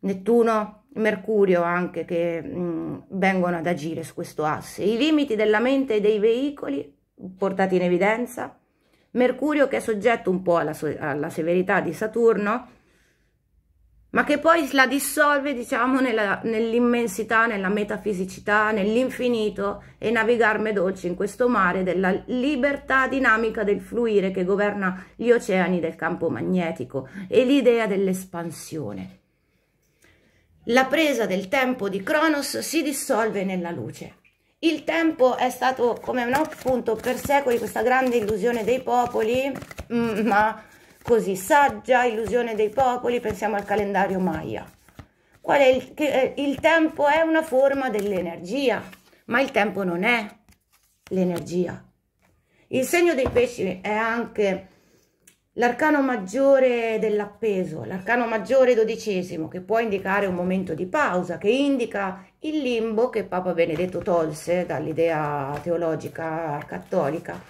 Nettuno, Mercurio anche che mh, mm, vengono ad agire su questo asse. I limiti della mente e dei veicoli portati in evidenza. Mercurio che è soggetto un po' alla, alla severità di Saturno ma che poi la dissolve, diciamo, nell'immensità, nella metafisicità, nell'infinito e navigarme dolci in questo mare della libertà dinamica del fluire che governa gli oceani del campo magnetico e l'idea dell'espansione. La presa del tempo di Cronos si dissolve nella luce. Il tempo è stato, come no, appunto, per secoli questa grande illusione dei popoli, mm, ma così saggia, illusione dei popoli, pensiamo al calendario Maya. Qual è il, che, eh, il tempo è una forma dell'energia, ma il tempo non è l'energia. Il segno dei pesci è anche l'arcano maggiore dell'appeso, l'arcano maggiore dodicesimo, che può indicare un momento di pausa, che indica il limbo che Papa Benedetto tolse dall'idea teologica cattolica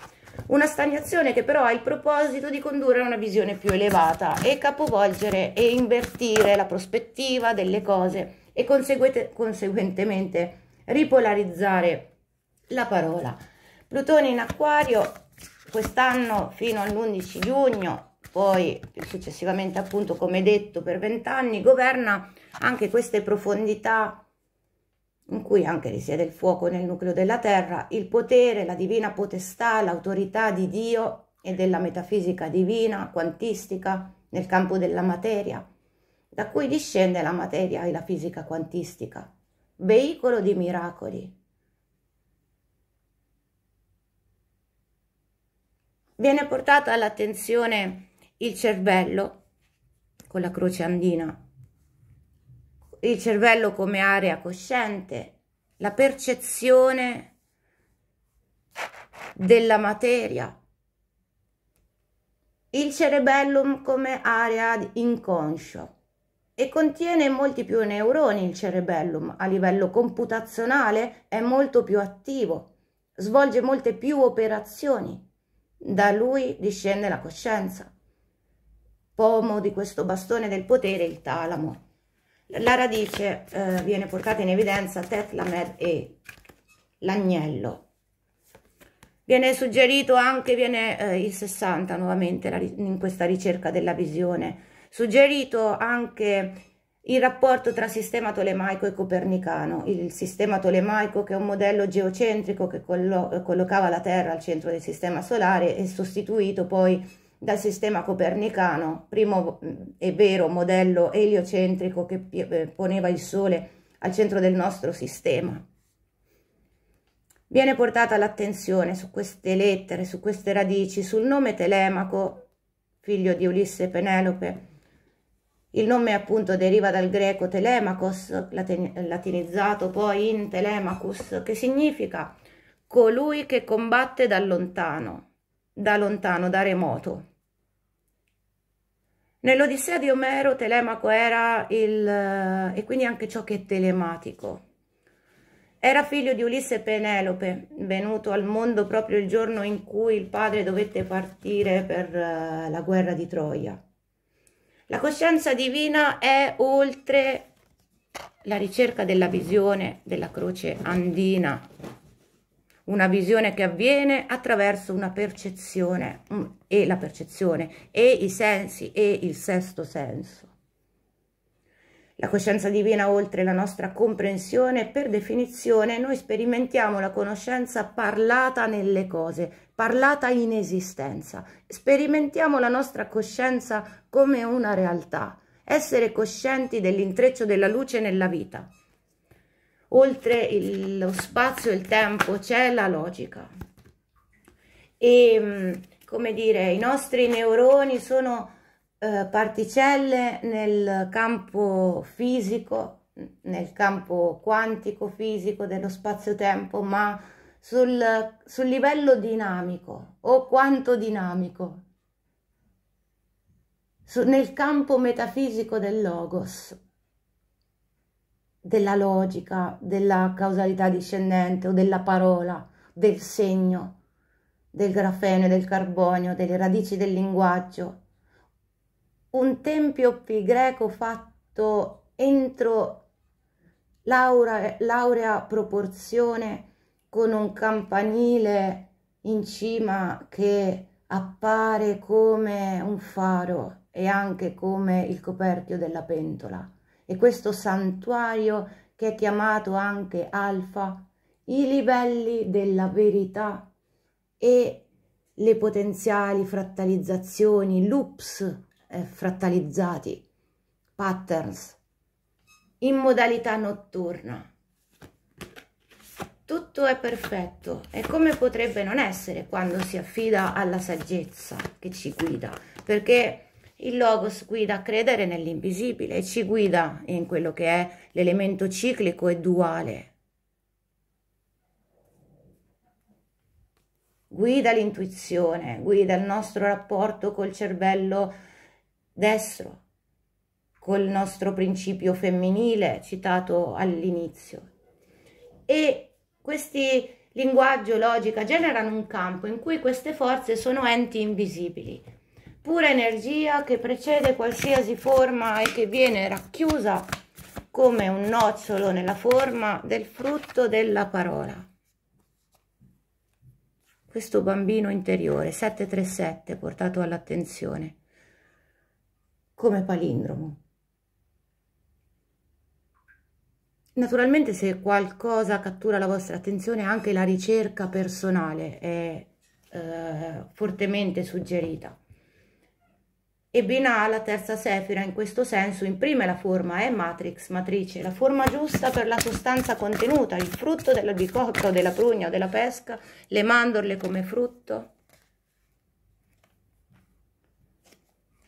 una stagnazione che però ha il proposito di condurre a una visione più elevata e capovolgere e invertire la prospettiva delle cose e conseguentemente ripolarizzare la parola. Plutone in acquario quest'anno fino all'11 giugno, poi successivamente appunto come detto per vent'anni, governa anche queste profondità in cui anche risiede il fuoco nel nucleo della terra, il potere, la divina potestà, l'autorità di Dio e della metafisica divina, quantistica, nel campo della materia, da cui discende la materia e la fisica quantistica, veicolo di miracoli. Viene portato all'attenzione il cervello con la croce andina il cervello come area cosciente, la percezione della materia, il cerebellum come area inconscio e contiene molti più neuroni il cerebellum a livello computazionale è molto più attivo, svolge molte più operazioni. Da lui discende la coscienza. Pomo di questo bastone del potere il talamo la radice eh, viene portata in evidenza Tetlamed e l'agnello viene suggerito anche viene, eh, il 60 nuovamente la, in questa ricerca della visione suggerito anche il rapporto tra sistema tolemaico e copernicano, il sistema tolemaico che è un modello geocentrico che collo collocava la Terra al centro del sistema solare e sostituito poi dal sistema copernicano, primo e mm, vero modello eliocentrico che eh, poneva il Sole al centro del nostro sistema. Viene portata l'attenzione su queste lettere, su queste radici, sul nome Telemaco, figlio di Ulisse e Penelope. Il nome appunto deriva dal greco Telemachos, latinizzato poi in Telemachus, che significa colui che combatte da lontano da lontano, da remoto. Nell'Odissea di Omero Telemaco era il, eh, e quindi anche ciò che è telematico. Era figlio di Ulisse Penelope, venuto al mondo proprio il giorno in cui il padre dovette partire per eh, la guerra di Troia. La coscienza divina è oltre la ricerca della visione della croce andina una visione che avviene attraverso una percezione mm, e la percezione e i sensi e il sesto senso. La coscienza divina oltre la nostra comprensione, per definizione noi sperimentiamo la conoscenza parlata nelle cose, parlata in esistenza. Sperimentiamo la nostra coscienza come una realtà, essere coscienti dell'intreccio della luce nella vita oltre il, lo spazio e il tempo c'è la logica. E mm, come dire, i nostri neuroni sono eh, particelle nel campo fisico, nel campo quantico fisico dello spazio-tempo, ma sul, sul livello dinamico o quanto dinamico, su, nel campo metafisico del logos della logica, della causalità discendente o della parola, del segno, del grafene, del carbonio, delle radici del linguaggio. Un tempio pi greco fatto entro laurea, laurea proporzione con un campanile in cima che appare come un faro e anche come il coperchio della pentola e questo santuario che è chiamato anche Alfa, i livelli della verità e le potenziali frattalizzazioni, loops eh, frattalizzati, patterns, in modalità notturna. Tutto è perfetto e come potrebbe non essere quando si affida alla saggezza che ci guida, perché il logos guida a credere nell'invisibile e ci guida in quello che è l'elemento ciclico e duale. Guida l'intuizione, guida il nostro rapporto col cervello destro, col nostro principio femminile citato all'inizio. E questi linguaggio, logica generano un campo in cui queste forze sono enti invisibili, pura energia che precede qualsiasi forma e che viene racchiusa come un nocciolo nella forma del frutto della parola. Questo bambino interiore, 737, portato all'attenzione, come palindromo. Naturalmente se qualcosa cattura la vostra attenzione anche la ricerca personale è eh, fortemente suggerita e Ben ha la terza sefira in questo senso imprime la forma, è eh? matrix, matrice, la forma giusta per la sostanza contenuta, il frutto dell'albicocca o della prugna o della pesca, le mandorle come frutto.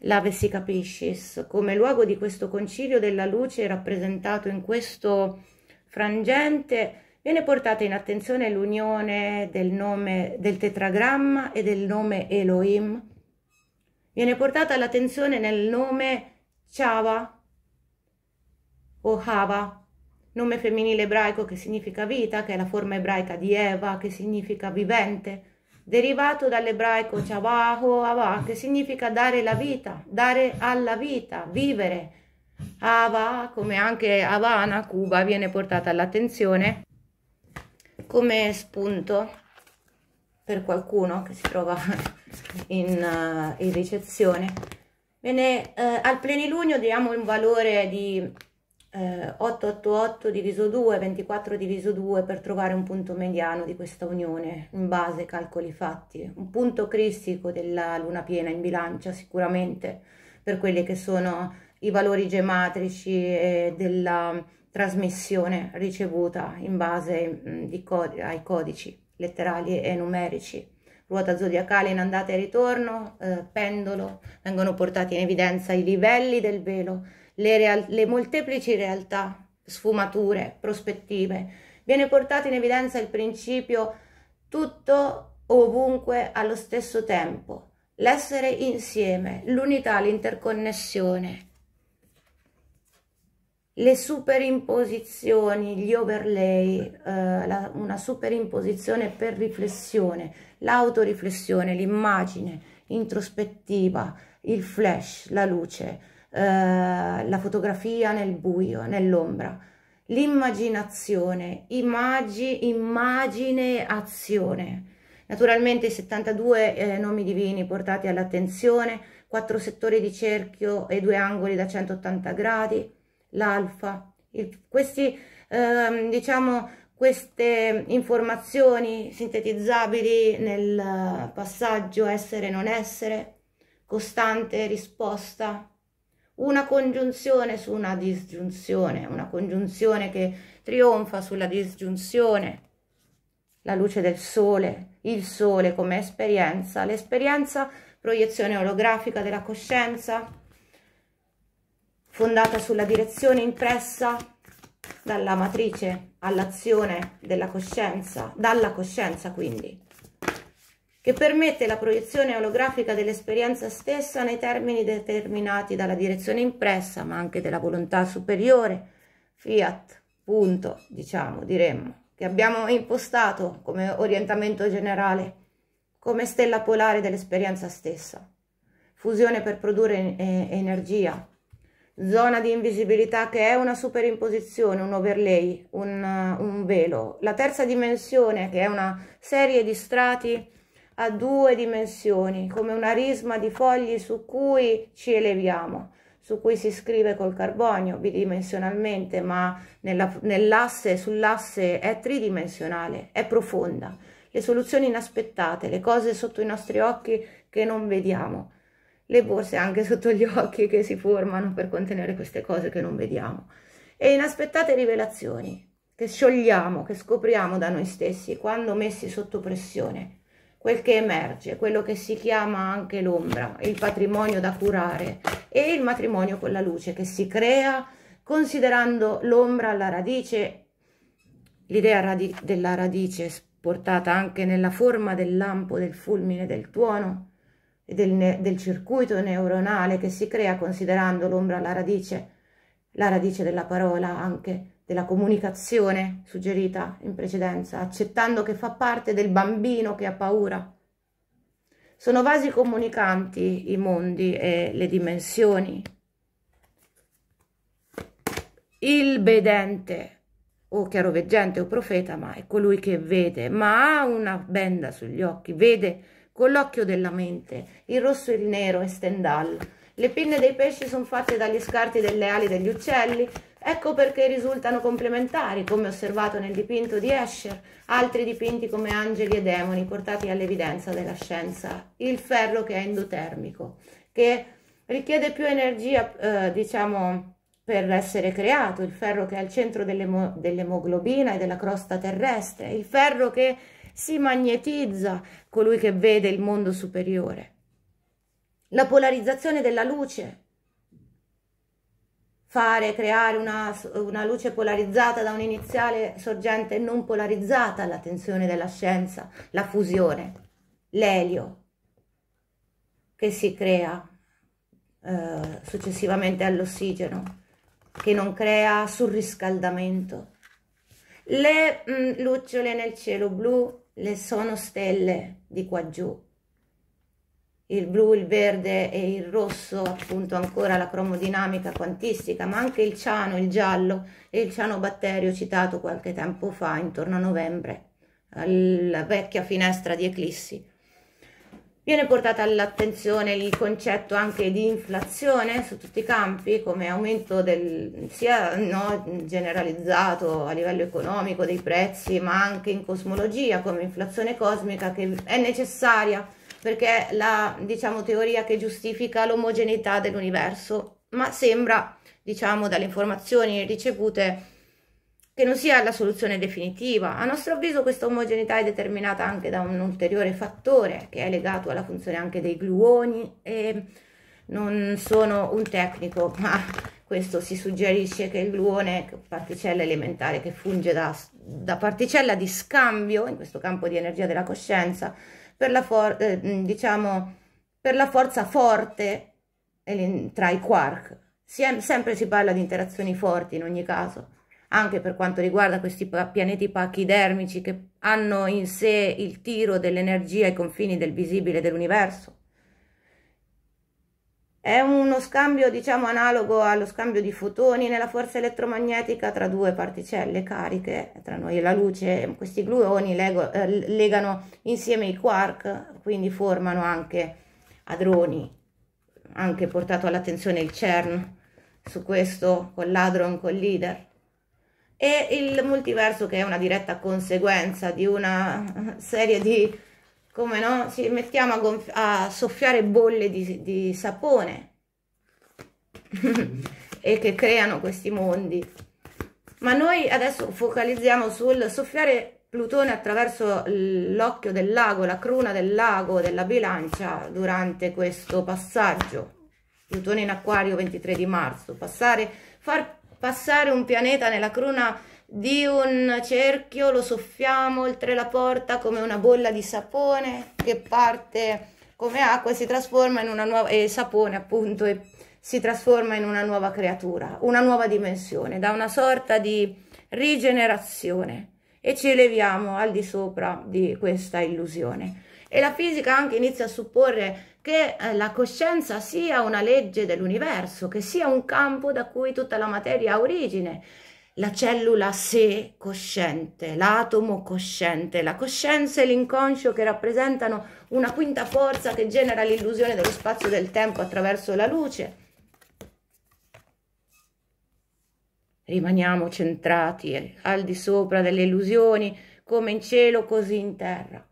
L'ave si capiscis, come luogo di questo concilio della luce rappresentato in questo frangente, viene portata in attenzione l'unione del nome del tetragramma e del nome Elohim viene portata all'attenzione nel nome Chava o Hava, nome femminile ebraico che significa vita, che è la forma ebraica di Eva, che significa vivente, derivato dall'ebraico o Ava, che significa dare la vita, dare alla vita, vivere. Ava, come anche Havana, Cuba, viene portata all'attenzione come spunto per qualcuno che si trova [laughs] in, eh, in ricezione. Bene, eh, al plenilunio diamo un valore di eh, 888 diviso 2, 24 diviso 2 per trovare un punto mediano di questa unione in base ai calcoli fatti. Un punto cristico della luna piena in bilancia sicuramente per quelli che sono i valori gematrici della trasmissione ricevuta in base mh, co ai codici letterali e numerici, ruota zodiacale in andata e ritorno, eh, pendolo, vengono portati in evidenza i livelli del velo, le, real- le molteplici realtà, sfumature, prospettive. Viene portato in evidenza il principio tutto ovunque allo stesso tempo, l'essere insieme, l'unità, l'interconnessione, le superimposizioni, gli overlay, eh, la, una superimposizione per riflessione, l'autoriflessione, l'immagine introspettiva, il flash, la luce, eh, la fotografia nel buio, nell'ombra, l'immaginazione, immagine, immagine, azione. Naturalmente i 72 eh, nomi divini portati all'attenzione, quattro settori di cerchio e due angoli da 180 gradi, l'alfa. Questi, ehm, diciamo, queste informazioni sintetizzabili nel passaggio essere non essere, costante risposta, una congiunzione su una disgiunzione, una congiunzione che trionfa sulla disgiunzione, la luce del sole, il sole come esperienza, l'esperienza proiezione olografica della coscienza, fondata sulla direzione impressa dalla matrice all'azione della coscienza, dalla coscienza quindi, che permette la proiezione olografica dell'esperienza stessa nei termini determinati dalla direzione impressa, ma anche della volontà superiore, fiat, punto, diciamo, diremmo, che abbiamo impostato come orientamento generale, come stella polare dell'esperienza stessa, fusione per produrre energia, zona di invisibilità che è una superimposizione, un overlay, un, uh, un velo, la terza dimensione che è una serie di strati a due dimensioni, come una risma di fogli su cui ci eleviamo, su cui si scrive col carbonio bidimensionalmente, ma nell'asse, sull'asse è tridimensionale, è profonda. Le soluzioni inaspettate, le cose sotto i nostri occhi che non vediamo le borse anche sotto gli occhi che si formano per contenere queste cose che non vediamo. E inaspettate rivelazioni che sciogliamo, che scopriamo da noi stessi quando messi sotto pressione, quel che emerge, quello che si chiama anche l'ombra, il patrimonio da curare e il matrimonio con la luce che si crea considerando l'ombra alla radice, l'idea radi della radice portata anche nella forma del lampo, del fulmine, del tuono, del, del circuito neuronale che si crea considerando l'ombra la radice, la radice della parola anche, della comunicazione suggerita in precedenza, accettando che fa parte del bambino che ha paura. Sono vasi comunicanti i mondi e le dimensioni. Il vedente, o chiaroveggente o profeta, ma è colui che vede, ma ha una benda sugli occhi, vede con l'occhio della mente, il rosso e il nero e Stendhal. Le pinne dei pesci sono fatte dagli scarti delle ali degli uccelli, ecco perché risultano complementari, come osservato nel dipinto di Escher, altri dipinti come angeli e demoni portati all'evidenza della scienza. Il ferro che è endotermico, che richiede più energia, eh, diciamo, per essere creato, il ferro che è al centro dell'emoglobina e della crosta terrestre, il ferro che si magnetizza colui che vede il mondo superiore. La polarizzazione della luce, fare, creare una, una, luce polarizzata da un'iniziale sorgente non polarizzata all'attenzione della scienza, la fusione, l'elio che si crea eh, successivamente all'ossigeno, che non crea surriscaldamento. Le mh, mm, lucciole nel cielo blu le sono stelle di qua giù il blu, il verde e il rosso, appunto ancora la cromodinamica quantistica, ma anche il ciano, il giallo e il ciano batterio citato qualche tempo fa, intorno a novembre, alla vecchia finestra di eclissi. Viene portata all'attenzione il concetto anche di inflazione su tutti i campi, come aumento del, sia no, generalizzato a livello economico dei prezzi, ma anche in cosmologia, come inflazione cosmica che è necessaria perché è la diciamo, teoria che giustifica l'omogeneità dell'universo, ma sembra, diciamo, dalle informazioni ricevute, che non sia la soluzione definitiva. A nostro avviso questa omogeneità è determinata anche da un ulteriore fattore che è legato alla funzione anche dei gluoni e non sono un tecnico, [laughs] ma questo si suggerisce che il gluone, particella elementare che funge da, da particella di scambio, in questo campo di energia della coscienza, per la, for eh, diciamo, per la forza forte tra i quark. Sie sempre si parla di interazioni forti in ogni caso anche per quanto riguarda questi pianeti pachidermici che hanno in sé il tiro dell'energia ai confini del visibile dell'universo. È uno scambio, diciamo, analogo allo scambio di fotoni nella forza elettromagnetica tra due particelle cariche, tra noi e la luce. Questi gluoni lego, eh, legano insieme i quark, quindi formano anche adroni, anche portato all'attenzione il CERN su questo, con l'adron, con l'IDER e il multiverso che è una diretta conseguenza di una serie di come no ci mettiamo a, a soffiare bolle di, di sapone [laughs] e che creano questi mondi ma noi adesso focalizziamo sul soffiare Plutone attraverso l'occhio del lago, la cruna del lago della bilancia durante questo passaggio. Plutone in acquario 23 di marzo, passare, far Passare un pianeta nella cruna di un cerchio, lo soffiamo oltre la porta come una bolla di sapone che parte come acqua e si trasforma in una nuova, e sapone appunto, e si trasforma in una nuova creatura, una nuova dimensione, da una sorta di rigenerazione e ci eleviamo al di sopra di questa illusione. E la fisica anche inizia a supporre che eh, la coscienza sia una legge dell'universo, che sia un campo da cui tutta la materia ha origine, la cellula sé cosciente, l'atomo cosciente, la coscienza e l'inconscio che rappresentano una quinta forza che genera l'illusione dello spazio e del tempo attraverso la luce. Rimaniamo centrati eh, al di sopra delle illusioni, come in cielo così in terra.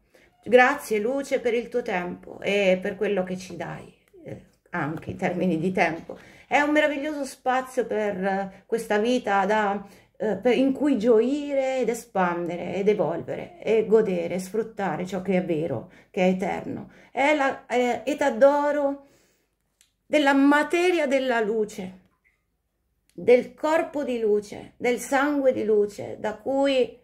Grazie Luce per il tuo tempo e per quello che ci dai, eh, anche in termini di tempo. È un meraviglioso spazio per eh, questa vita da, eh, per, in cui gioire ed espandere ed evolvere e godere, sfruttare ciò che è vero, che è eterno. È l'età è d'oro della materia della luce, del corpo di luce, del sangue di luce da cui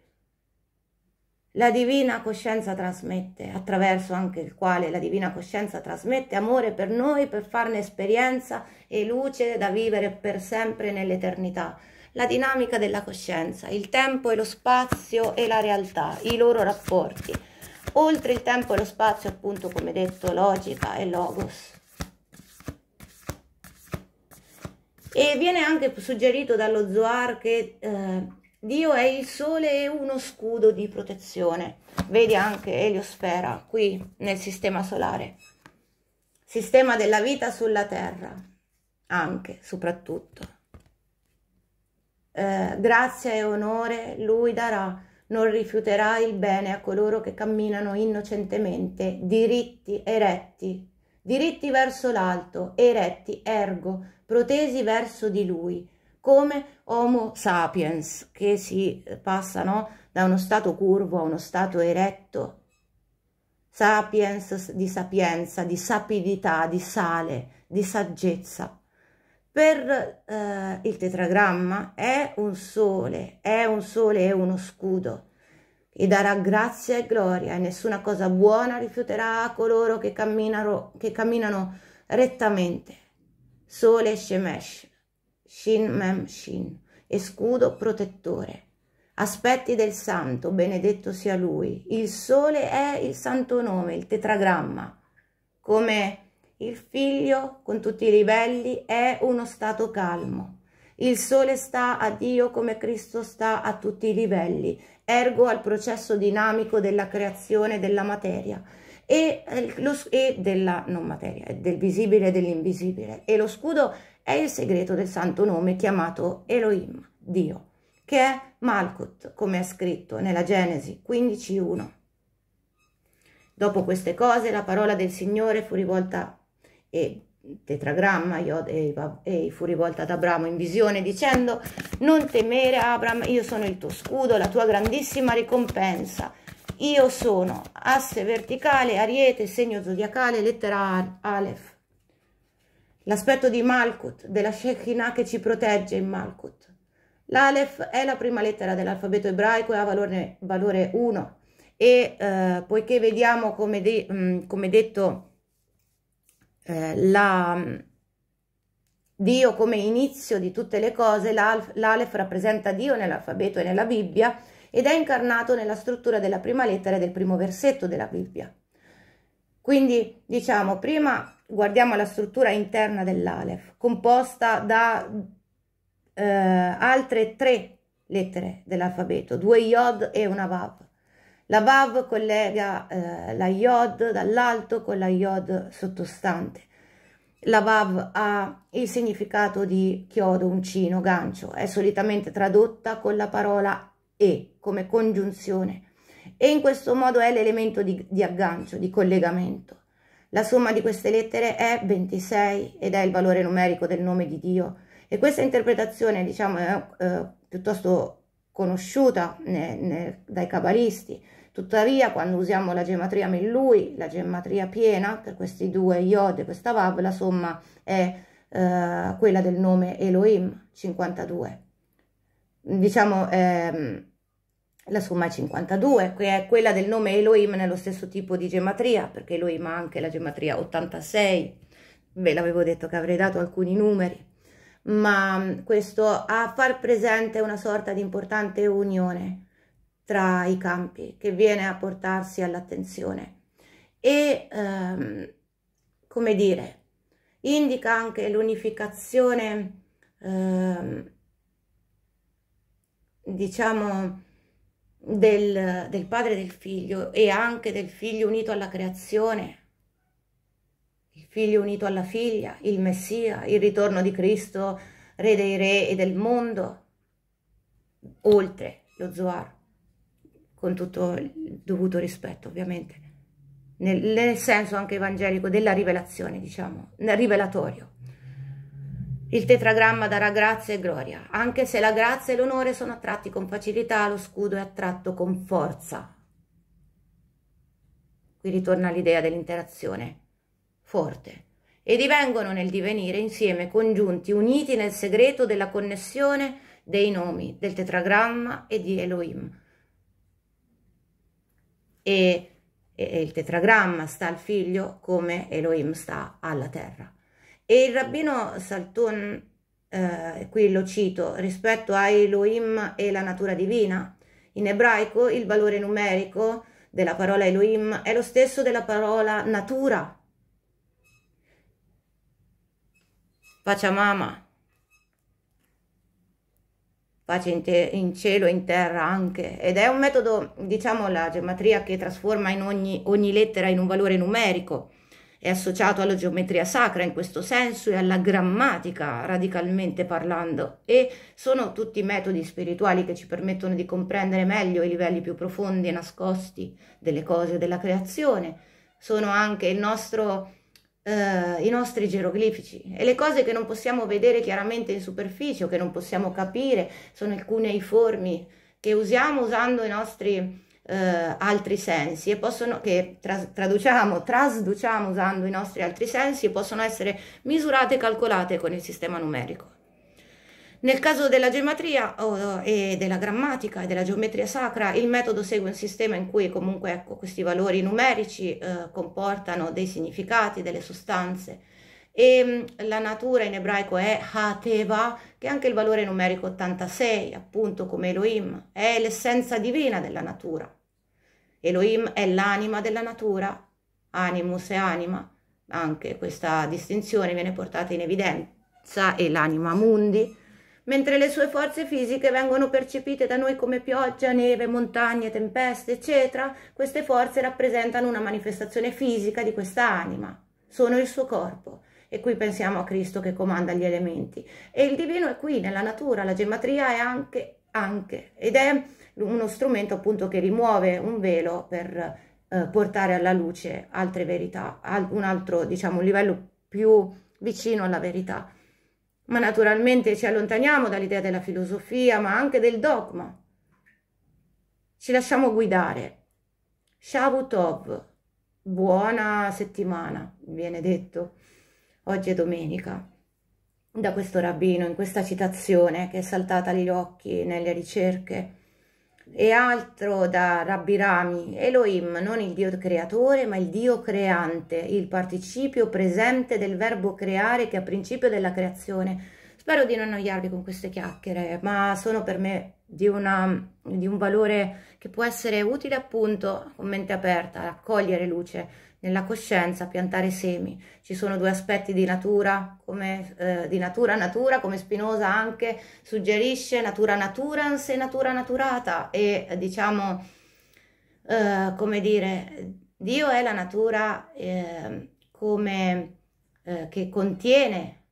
la divina coscienza trasmette, attraverso anche il quale la divina coscienza trasmette amore per noi per farne esperienza e luce da vivere per sempre nell'eternità. La dinamica della coscienza, il tempo e lo spazio e la realtà, i loro rapporti. Oltre il tempo e lo spazio, appunto, come detto, logica e logos. E viene anche suggerito dallo Zoar che eh, Dio è il sole e uno scudo di protezione. Vedi anche Eliosfera qui nel sistema solare. Sistema della vita sulla terra, anche, soprattutto. Eh, grazia e onore lui darà, non rifiuterà il bene a coloro che camminano innocentemente, diritti eretti, diritti verso l'alto, eretti, ergo, protesi verso di lui, come Homo sapiens, che si eh, passano da uno stato curvo a uno stato eretto, sapiens di sapienza, di sapidità, di sale, di saggezza. Per eh, il tetragramma è un sole, è un sole e uno scudo e darà grazia e gloria e nessuna cosa buona rifiuterà a coloro che camminano, che camminano rettamente. Sole e Shemesh. Shin Mem Shin e scudo protettore. Aspetti del santo, benedetto sia lui. Il sole è il santo nome, il tetragramma. Come il figlio, con tutti i livelli, è uno stato calmo. Il sole sta a Dio come Cristo sta a tutti i livelli, ergo al processo dinamico della creazione della materia e, eh, lo, e della non materia, eh, del visibile e dell'invisibile. E lo scudo è è il segreto del santo nome chiamato Elohim, Dio, che è Malkut, come è scritto nella Genesi 15.1. Dopo queste cose la parola del Signore fu rivolta e tetragramma Yod e fu rivolta ad Abramo in visione dicendo non temere Abram io sono il tuo scudo la tua grandissima ricompensa io sono asse verticale ariete segno zodiacale lettera Aleph L'aspetto di Malkut, della Shekinah che ci protegge in Malkut. L'Alef è la prima lettera dell'alfabeto ebraico e ha valore, valore 1 e eh, poiché vediamo come, de, mh, mm, come detto eh, la, mm, Dio come inizio di tutte le cose, l'Alef rappresenta Dio nell'alfabeto e nella Bibbia ed è incarnato nella struttura della prima lettera e del primo versetto della Bibbia. Quindi diciamo prima guardiamo la struttura interna dell'Alef, composta da eh, altre tre lettere dell'alfabeto, due Yod e una Vav. La Vav collega eh, la Yod dall'alto con la Yod sottostante. La Vav ha il significato di chiodo, uncino, gancio, è solitamente tradotta con la parola E come congiunzione e in questo modo è l'elemento di, di aggancio, di collegamento. La somma di queste lettere è 26 ed è il valore numerico del nome di Dio. E questa interpretazione, diciamo, è eh, piuttosto conosciuta ne, ne, dai cabalisti. Tuttavia, quando usiamo la gematria Mellui, la gematria piena, per questi due Yod e questa Vav, la somma è eh, quella del nome Elohim, 52. Diciamo, eh, la somma è 52, che è quella del nome Elohim nello stesso tipo di gematria, perché Elohim ha anche la gematria 86, ve l'avevo detto che avrei dato alcuni numeri, ma mm, questo a far presente una sorta di importante unione tra i campi che viene a portarsi all'attenzione e, ehm, come dire, indica anche l'unificazione, ehm, diciamo, del, del padre e del figlio e anche del figlio unito alla creazione, il figlio unito alla figlia, il Messia, il ritorno di Cristo, re dei re e del mondo, oltre lo Zoar, con tutto il dovuto rispetto ovviamente, nel, nel senso anche evangelico della rivelazione, diciamo, nel rivelatorio. Il tetragramma darà grazia e gloria, anche se la grazia e l'onore sono attratti con facilità, lo scudo è attratto con forza. Qui ritorna l'idea dell'interazione forte e divengono nel divenire insieme congiunti, uniti nel segreto della connessione dei nomi del tetragramma e di Elohim. E, e, il tetragramma sta al figlio come Elohim sta alla terra. E il rabbino Salton, eh, qui lo cito, rispetto a Elohim e la natura divina, in ebraico il valore numerico della parola Elohim è lo stesso della parola natura. Pachamama, pace in, te, in cielo e in terra anche, ed è un metodo, diciamo, la geometria che trasforma in ogni, ogni lettera in un valore numerico è associato alla geometria sacra in questo senso e alla grammatica radicalmente parlando e sono tutti metodi spirituali che ci permettono di comprendere meglio i livelli più profondi e nascosti delle cose della creazione. Sono anche nostro, eh, i nostri geroglifici e le cose che non possiamo vedere chiaramente in superficie o che non possiamo capire sono alcune i formi che usiamo usando i nostri eh, altri sensi e possono, che tras- traduciamo, trasduciamo usando i nostri altri sensi, possono essere misurate e calcolate con il sistema numerico. Nel caso della geometria oh, e della grammatica e della geometria sacra, il metodo segue un sistema in cui comunque ecco, questi valori numerici eh, comportano dei significati, delle sostanze e mm, la natura in ebraico è Hateva, che è anche il valore numerico 86, appunto come Elohim, è l'essenza divina della natura. Elohim è l'anima della natura, animus e anima, anche questa distinzione viene portata in evidenza, e l'anima mundi, mentre le sue forze fisiche vengono percepite da noi come pioggia, neve, montagne, tempeste, eccetera, queste forze rappresentano una manifestazione fisica di questa anima, sono il suo corpo e qui pensiamo a Cristo che comanda gli elementi. E il divino è qui, nella natura, la gematria è anche, anche, ed è uno strumento appunto che rimuove un velo per eh, portare alla luce altre verità, al, un altro, diciamo, un livello più vicino alla verità. Ma naturalmente ci allontaniamo dall'idea della filosofia, ma anche del dogma. Ci lasciamo guidare. Shavu Shavutov, buona settimana, viene detto oggi è domenica, da questo rabbino, in questa citazione che è saltata agli occhi nelle ricerche, e altro da Rabbi Rami, Elohim, non il Dio creatore, ma il Dio creante, il participio presente del verbo creare che è a principio della creazione. Spero di non annoiarvi con queste chiacchiere, ma sono per me di, una, di un valore che può essere utile appunto con mente aperta, raccogliere luce nella coscienza piantare semi. Ci sono due aspetti di natura, come, eh, di natura natura, come Spinoza anche suggerisce, natura naturans e natura naturata e diciamo, eh, come dire, Dio è la natura ehm, eh, come, che contiene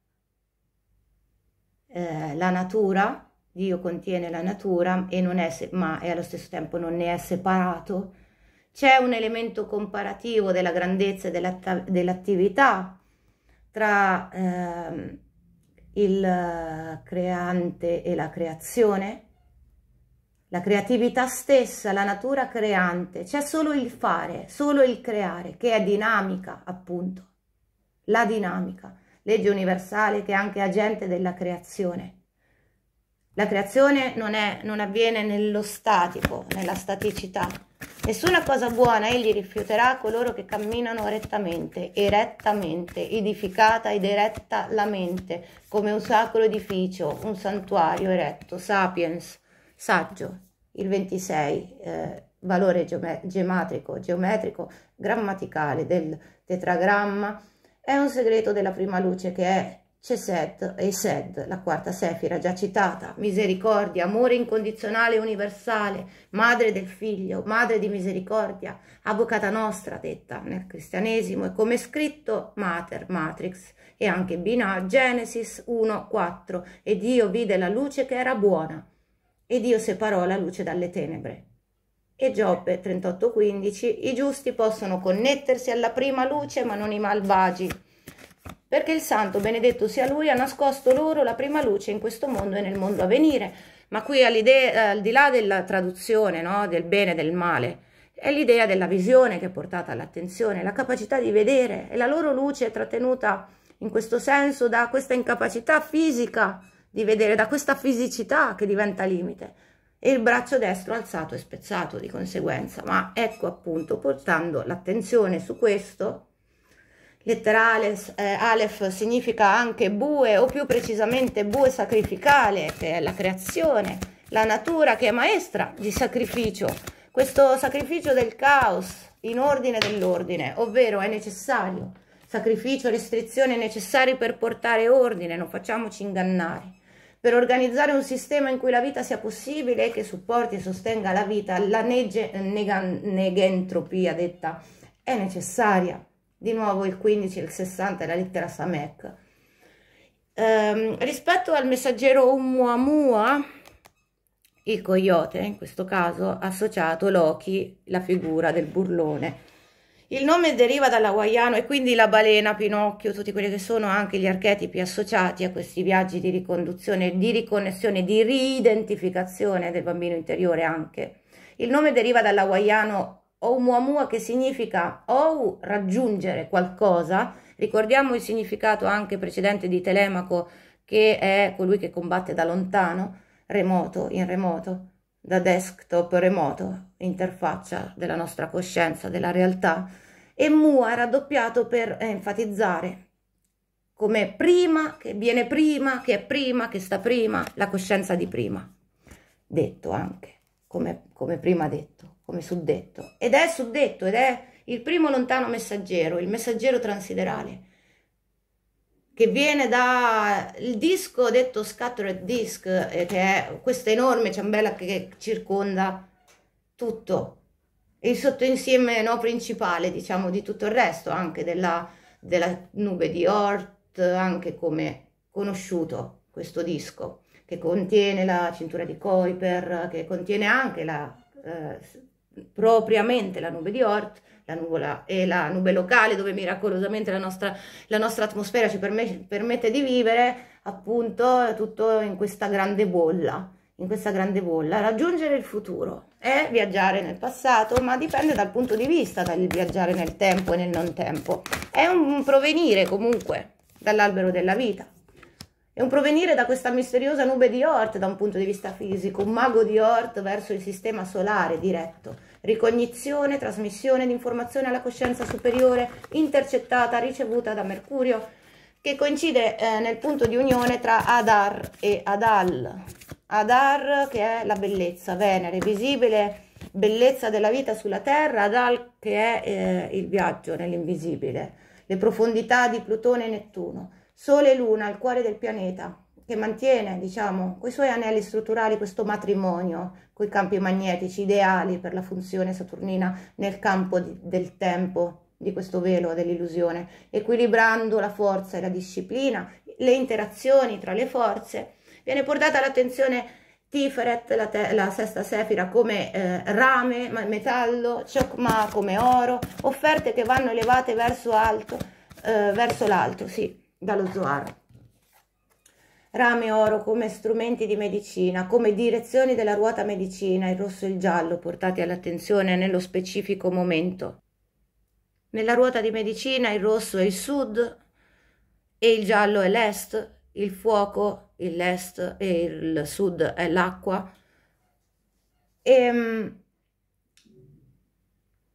eh, la natura, Dio contiene la natura e non è, ma è allo stesso tempo non ne è separato c'è un elemento comparativo della grandezza dell'attività tra ehm, eh, il creante e la creazione? La creatività stessa, la natura creante, c'è solo il fare, solo il creare, che è dinamica appunto, la dinamica, legge universale che è anche agente della creazione. La creazione non, è, non avviene nello statico, nella staticità, Nessuna cosa buona egli rifiuterà coloro che camminano rettamente, erettamente, edificata ed eretta la mente, come un sacro edificio, un santuario eretto. Sapiens, saggio, il 26, eh, valore geome- geometrico, geometrico, grammaticale del tetragramma, è un segreto della prima luce che è c'è Sed e Sed, la quarta sefira già citata, misericordia, amore incondizionale e universale, madre del figlio, madre di misericordia, avvocata nostra detta nel cristianesimo e come scritto mater, matrix e anche bina Genesis 1, 4 e Dio vide la luce che era buona e Dio separò la luce dalle tenebre. E Giobbe 38,15 I giusti possono connettersi alla prima luce ma non i malvagi perché il santo, benedetto sia lui, ha nascosto loro la prima luce in questo mondo e nel mondo a venire. Ma qui al di là della traduzione no? del bene e del male, è l'idea della visione che è portata all'attenzione, la capacità di vedere e la loro luce è trattenuta in questo senso da questa incapacità fisica di vedere, da questa fisicità che diventa limite. E il braccio destro alzato e spezzato di conseguenza, ma ecco appunto portando l'attenzione su questo Lettera Aleph, eh, Aleph significa anche bue o più precisamente bue sacrificale, che è la creazione, la natura che è maestra di sacrificio. Questo sacrificio del caos in ordine dell'ordine, ovvero è necessario. Sacrificio, restrizioni necessari per portare ordine, non facciamoci ingannare per organizzare un sistema in cui la vita sia possibile e che supporti e sostenga la vita, la negentropia detta è necessaria di nuovo il 15 il 60 la lettera Samek ehm, rispetto al messaggero Umuamua il coyote in questo caso associato Loki la figura del burlone il nome deriva dall'hawaiano e quindi la balena, Pinocchio, tutti quelli che sono anche gli archetipi associati a questi viaggi di riconduzione, di riconnessione, di riidentificazione del bambino interiore anche. Il nome deriva dall'hawaiano Oumuamua che significa ou raggiungere qualcosa, ricordiamo il significato anche precedente di Telemaco che è colui che combatte da lontano, remoto, in remoto, da desktop remoto, interfaccia della nostra coscienza, della realtà, e mua raddoppiato per eh, enfatizzare come prima, che viene prima, che è prima, che sta prima, la coscienza di prima, detto anche, come, come prima detto come suddetto. Ed è suddetto, ed è il primo lontano messaggero, il messaggero transiderale, che viene dal disco detto scattered disc, eh, che è questa enorme ciambella che circonda tutto, il sottoinsieme no, principale, diciamo, di tutto il resto, anche della, della nube di Ort, anche come conosciuto questo disco, che contiene la cintura di Kuiper, che contiene anche la eh, propriamente la nube di Oort, la nuvola e la nube locale dove miracolosamente la nostra, la nostra atmosfera ci perm permette di vivere appunto tutto in questa grande bolla in questa grande bolla, raggiungere il futuro è viaggiare nel passato, ma dipende dal punto di vista, dal viaggiare nel tempo e nel non tempo. È un provenire comunque dall'albero della vita. È un provenire da questa misteriosa nube di Oort da un punto di vista fisico, un mago di Oort verso il sistema solare diretto ricognizione, trasmissione di informazione alla coscienza superiore intercettata, ricevuta da Mercurio, che coincide eh, nel punto di unione tra Adar e Adal. Adar che è la bellezza, Venere, visibile, bellezza della vita sulla Terra, Adal che è eh, il viaggio nell'invisibile, le profondità di Plutone e Nettuno, Sole e Luna, il cuore del pianeta, che mantiene, diciamo, con i suoi anelli strutturali questo matrimonio coi campi magnetici ideali per la funzione saturnina nel campo di, del tempo di questo velo dell'illusione, equilibrando la forza e la disciplina, le interazioni tra le forze. Viene portata all'attenzione Tiferet, la, la, sesta sefira, come eh, rame, metallo, Chokma come oro, offerte che vanno elevate verso, alto, eh, verso l'alto, sì, dallo Zoar rame e oro come strumenti di medicina, come direzioni della ruota medicina, il rosso e il giallo portati all'attenzione nello specifico momento. Nella ruota di medicina il rosso è il sud e il giallo è l'est, il fuoco, l'est e il sud è l'acqua. E, ehm,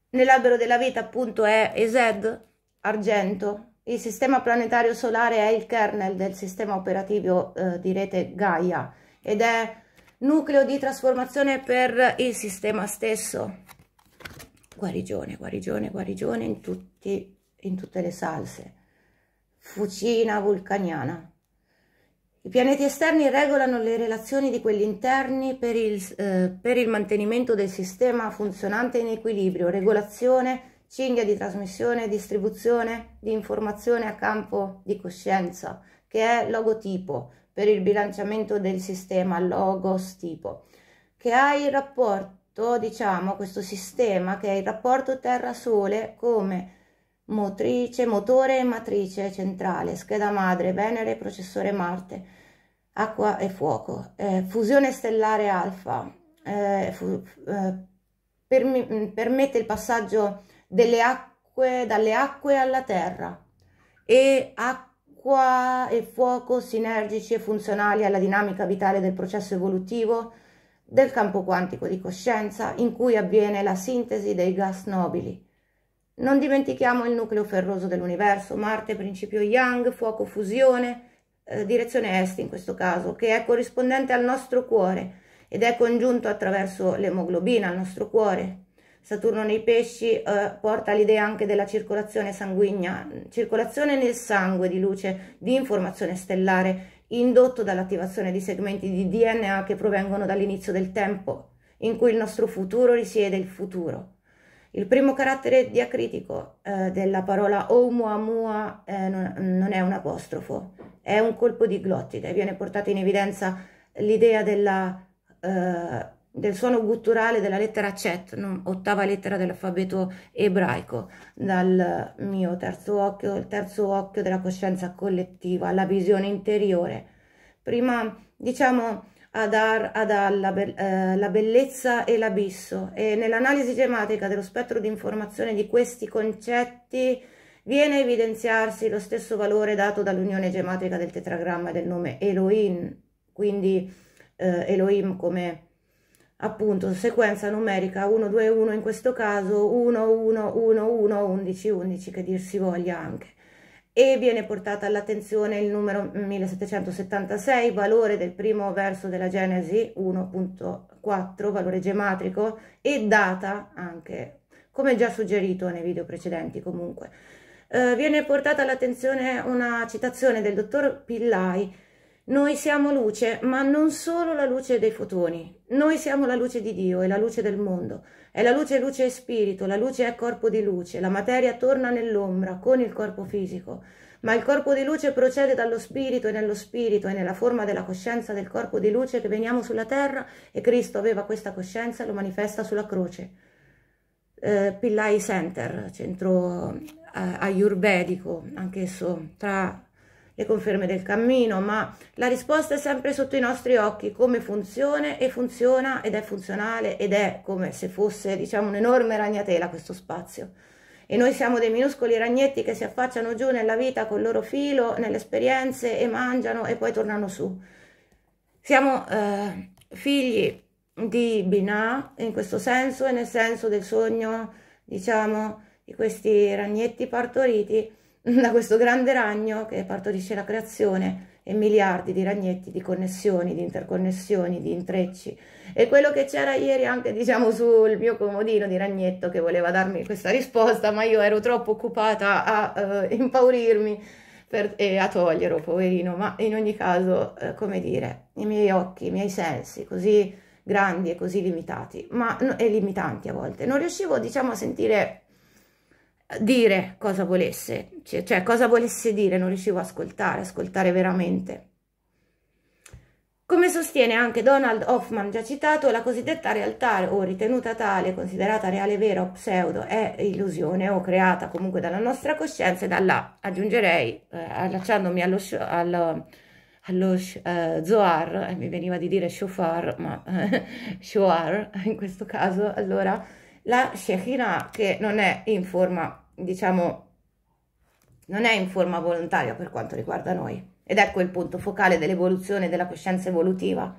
nell'albero della vita appunto è Esed, argento, il sistema planetario solare è il kernel del sistema operativo eh, di rete Gaia ed è nucleo di trasformazione per il sistema stesso. Guarigione, guarigione, guarigione in, tutti, in tutte le salse. Fucina vulcaniana. I pianeti esterni regolano le relazioni di quelli interni per il, eh, per il mantenimento del sistema funzionante in equilibrio, regolazione cinghia di trasmissione e distribuzione di informazione a campo di coscienza, che è logotipo per il bilanciamento del sistema logos tipo, che ha il rapporto, diciamo, questo sistema che è il rapporto terra-sole come motrice, motore e matrice centrale, scheda madre, Venere, processore Marte, acqua e fuoco, eh, fusione stellare alfa, eh, fu, eh, perm mm, permette il passaggio acque, dalle acque alla terra e acqua e fuoco sinergici e funzionali alla dinamica vitale del processo evolutivo del campo quantico di coscienza in cui avviene la sintesi dei gas nobili. Non dimentichiamo il nucleo ferroso dell'universo, Marte, principio Yang, fuoco fusione, eh, direzione est in questo caso, che è corrispondente al nostro cuore ed è congiunto attraverso l'emoglobina al nostro cuore, Saturno nei pesci eh, porta l'idea anche della circolazione sanguigna, circolazione nel sangue di luce, di informazione stellare, indotto dall'attivazione di segmenti di DNA che provengono dall'inizio del tempo, in cui il nostro futuro risiede il futuro. Il primo carattere diacritico eh, della parola Oumuamua eh, non, non, è un apostrofo, è un colpo di glottide, viene portata in evidenza l'idea della eh, del suono gutturale della lettera Chet, ottava lettera dell'alfabeto ebraico, dal mio terzo occhio, il terzo occhio della coscienza collettiva, alla visione interiore. Prima, diciamo, Adar, Adal, la, be eh, la bellezza e l'abisso. E nell'analisi gematica dello spettro di informazione di questi concetti viene a evidenziarsi lo stesso valore dato dall'unione gematica del tetragramma del nome Elohim, quindi eh, Elohim come appunto sequenza numerica 1, 2, 1 in questo caso 1, 1, 1, 1, 11, 11 che dir si voglia anche e viene portata all'attenzione il numero 1776 valore del primo verso della Genesi 1.4 valore gematrico e data anche come già suggerito nei video precedenti comunque eh, viene portata all'attenzione una citazione del dottor Pillai noi siamo luce, ma non solo la luce dei fotoni. Noi siamo la luce di Dio, e la luce del mondo. È la luce, luce e spirito, la luce è corpo di luce, la materia torna nell'ombra con il corpo fisico. Ma il corpo di luce procede dallo spirito e nello spirito e nella forma della coscienza del corpo di luce che veniamo sulla terra e Cristo aveva questa coscienza e lo manifesta sulla croce. Eh, Pillai Center, centro eh, ayurvedico, anch'esso tra le conferme del cammino, ma la risposta è sempre sotto i nostri occhi come funziona e funziona ed è funzionale ed è come se fosse diciamo un'enorme ragnatela questo spazio. E noi siamo dei minuscoli ragnetti che si affacciano giù nella vita col loro filo, nelle esperienze e mangiano e poi tornano su. Siamo eh, figli di Binah in questo senso e nel senso del sogno, diciamo, di questi ragnetti partoriti [laughs] da questo grande ragno che partorisce la creazione e miliardi di ragnetti, di connessioni, di interconnessioni, di intrecci. E quello che c'era ieri anche, diciamo, sul mio comodino di ragnetto che voleva darmi questa risposta, ma io ero troppo occupata a uh, impaurirmi per, e a toglierlo, poverino. Ma in ogni caso, uh, come dire, i miei occhi, i miei sensi, così grandi e così limitati, ma no, e limitanti a volte, non riuscivo, diciamo, a sentire dire cosa volesse cioè, cioè cosa volesse dire, non riuscivo a ascoltare, ascoltare veramente. Come sostiene anche Donald Hoffman, già citato, la cosiddetta realtà o ritenuta tale, considerata reale vera o pseudo, è illusione o creata comunque dalla nostra coscienza e dalla, aggiungerei, eh, allacciandomi allo, allo, allo eh, Zohar, eh, mi veniva di dire Shofar, ma [laughs] Shoar in questo caso, allora, la Shekinah che non è in forma, diciamo, non è in forma volontaria per quanto riguarda noi. Ed ecco il punto focale dell'evoluzione della coscienza evolutiva.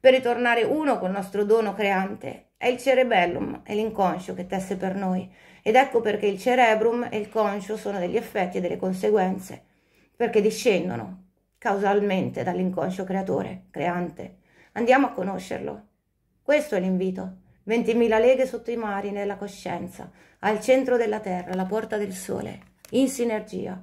Per ritornare uno col nostro dono creante è il cerebellum, è l'inconscio che tesse per noi. Ed ecco perché il cerebrum e il conscio sono degli effetti e delle conseguenze, perché discendono causalmente dall'inconscio creatore, creante. Andiamo a conoscerlo. Questo è l'invito. 20.000 leghe sotto i mari nella coscienza, al centro della terra, alla porta del sole in sinergia.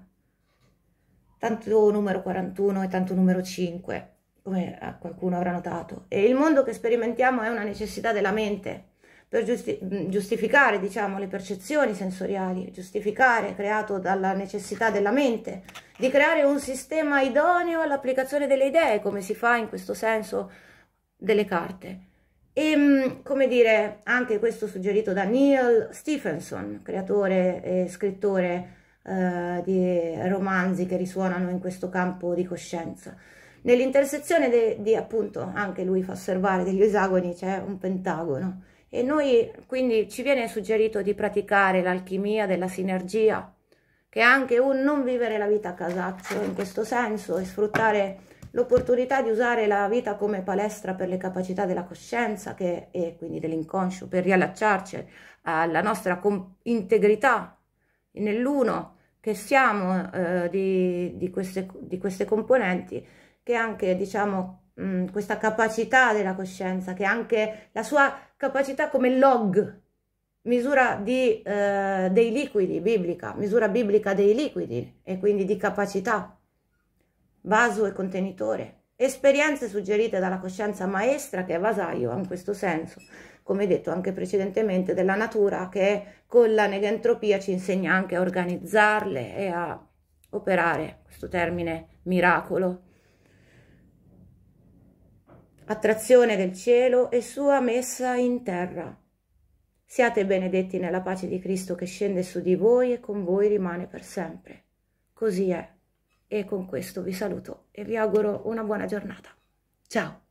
Tanto numero 41 e tanto numero 5, come eh, qualcuno avrà notato. E il mondo che sperimentiamo è una necessità della mente per giusti mm, giustificare, diciamo, le percezioni sensoriali, giustificare, creato dalla necessità della mente, di creare un sistema idoneo all'applicazione delle idee, come si fa in questo senso delle carte. E mm, come dire, anche questo suggerito da Neil Stephenson, creatore e scrittore eh, di romanzi che risuonano in questo campo di coscienza. Nell'intersezione di, appunto, anche lui fa osservare degli esagoni, c'è un pentagono. E noi, quindi, ci viene suggerito di praticare l'alchimia della sinergia, che è anche un non vivere la vita a casaccio in questo senso e sfruttare l'opportunità di usare la vita come palestra per le capacità della coscienza che, e quindi dell'inconscio, per riallacciarci alla nostra integrità nell'uno che siamo eh, di, di, queste, di queste componenti, che anche diciamo mh, mm, questa capacità della coscienza, che anche la sua capacità come log, misura di, eh, dei liquidi biblica, misura biblica dei liquidi e quindi di capacità, vaso e contenitore, esperienze suggerite dalla coscienza maestra che è vasaio in questo senso, come detto anche precedentemente, della natura che con la negentropia ci insegna anche a organizzarle e a operare, questo termine miracolo. Attrazione del cielo e sua messa in terra. Siate benedetti nella pace di Cristo che scende su di voi e con voi rimane per sempre. Così è. E con questo vi saluto e vi auguro una buona giornata. Ciao!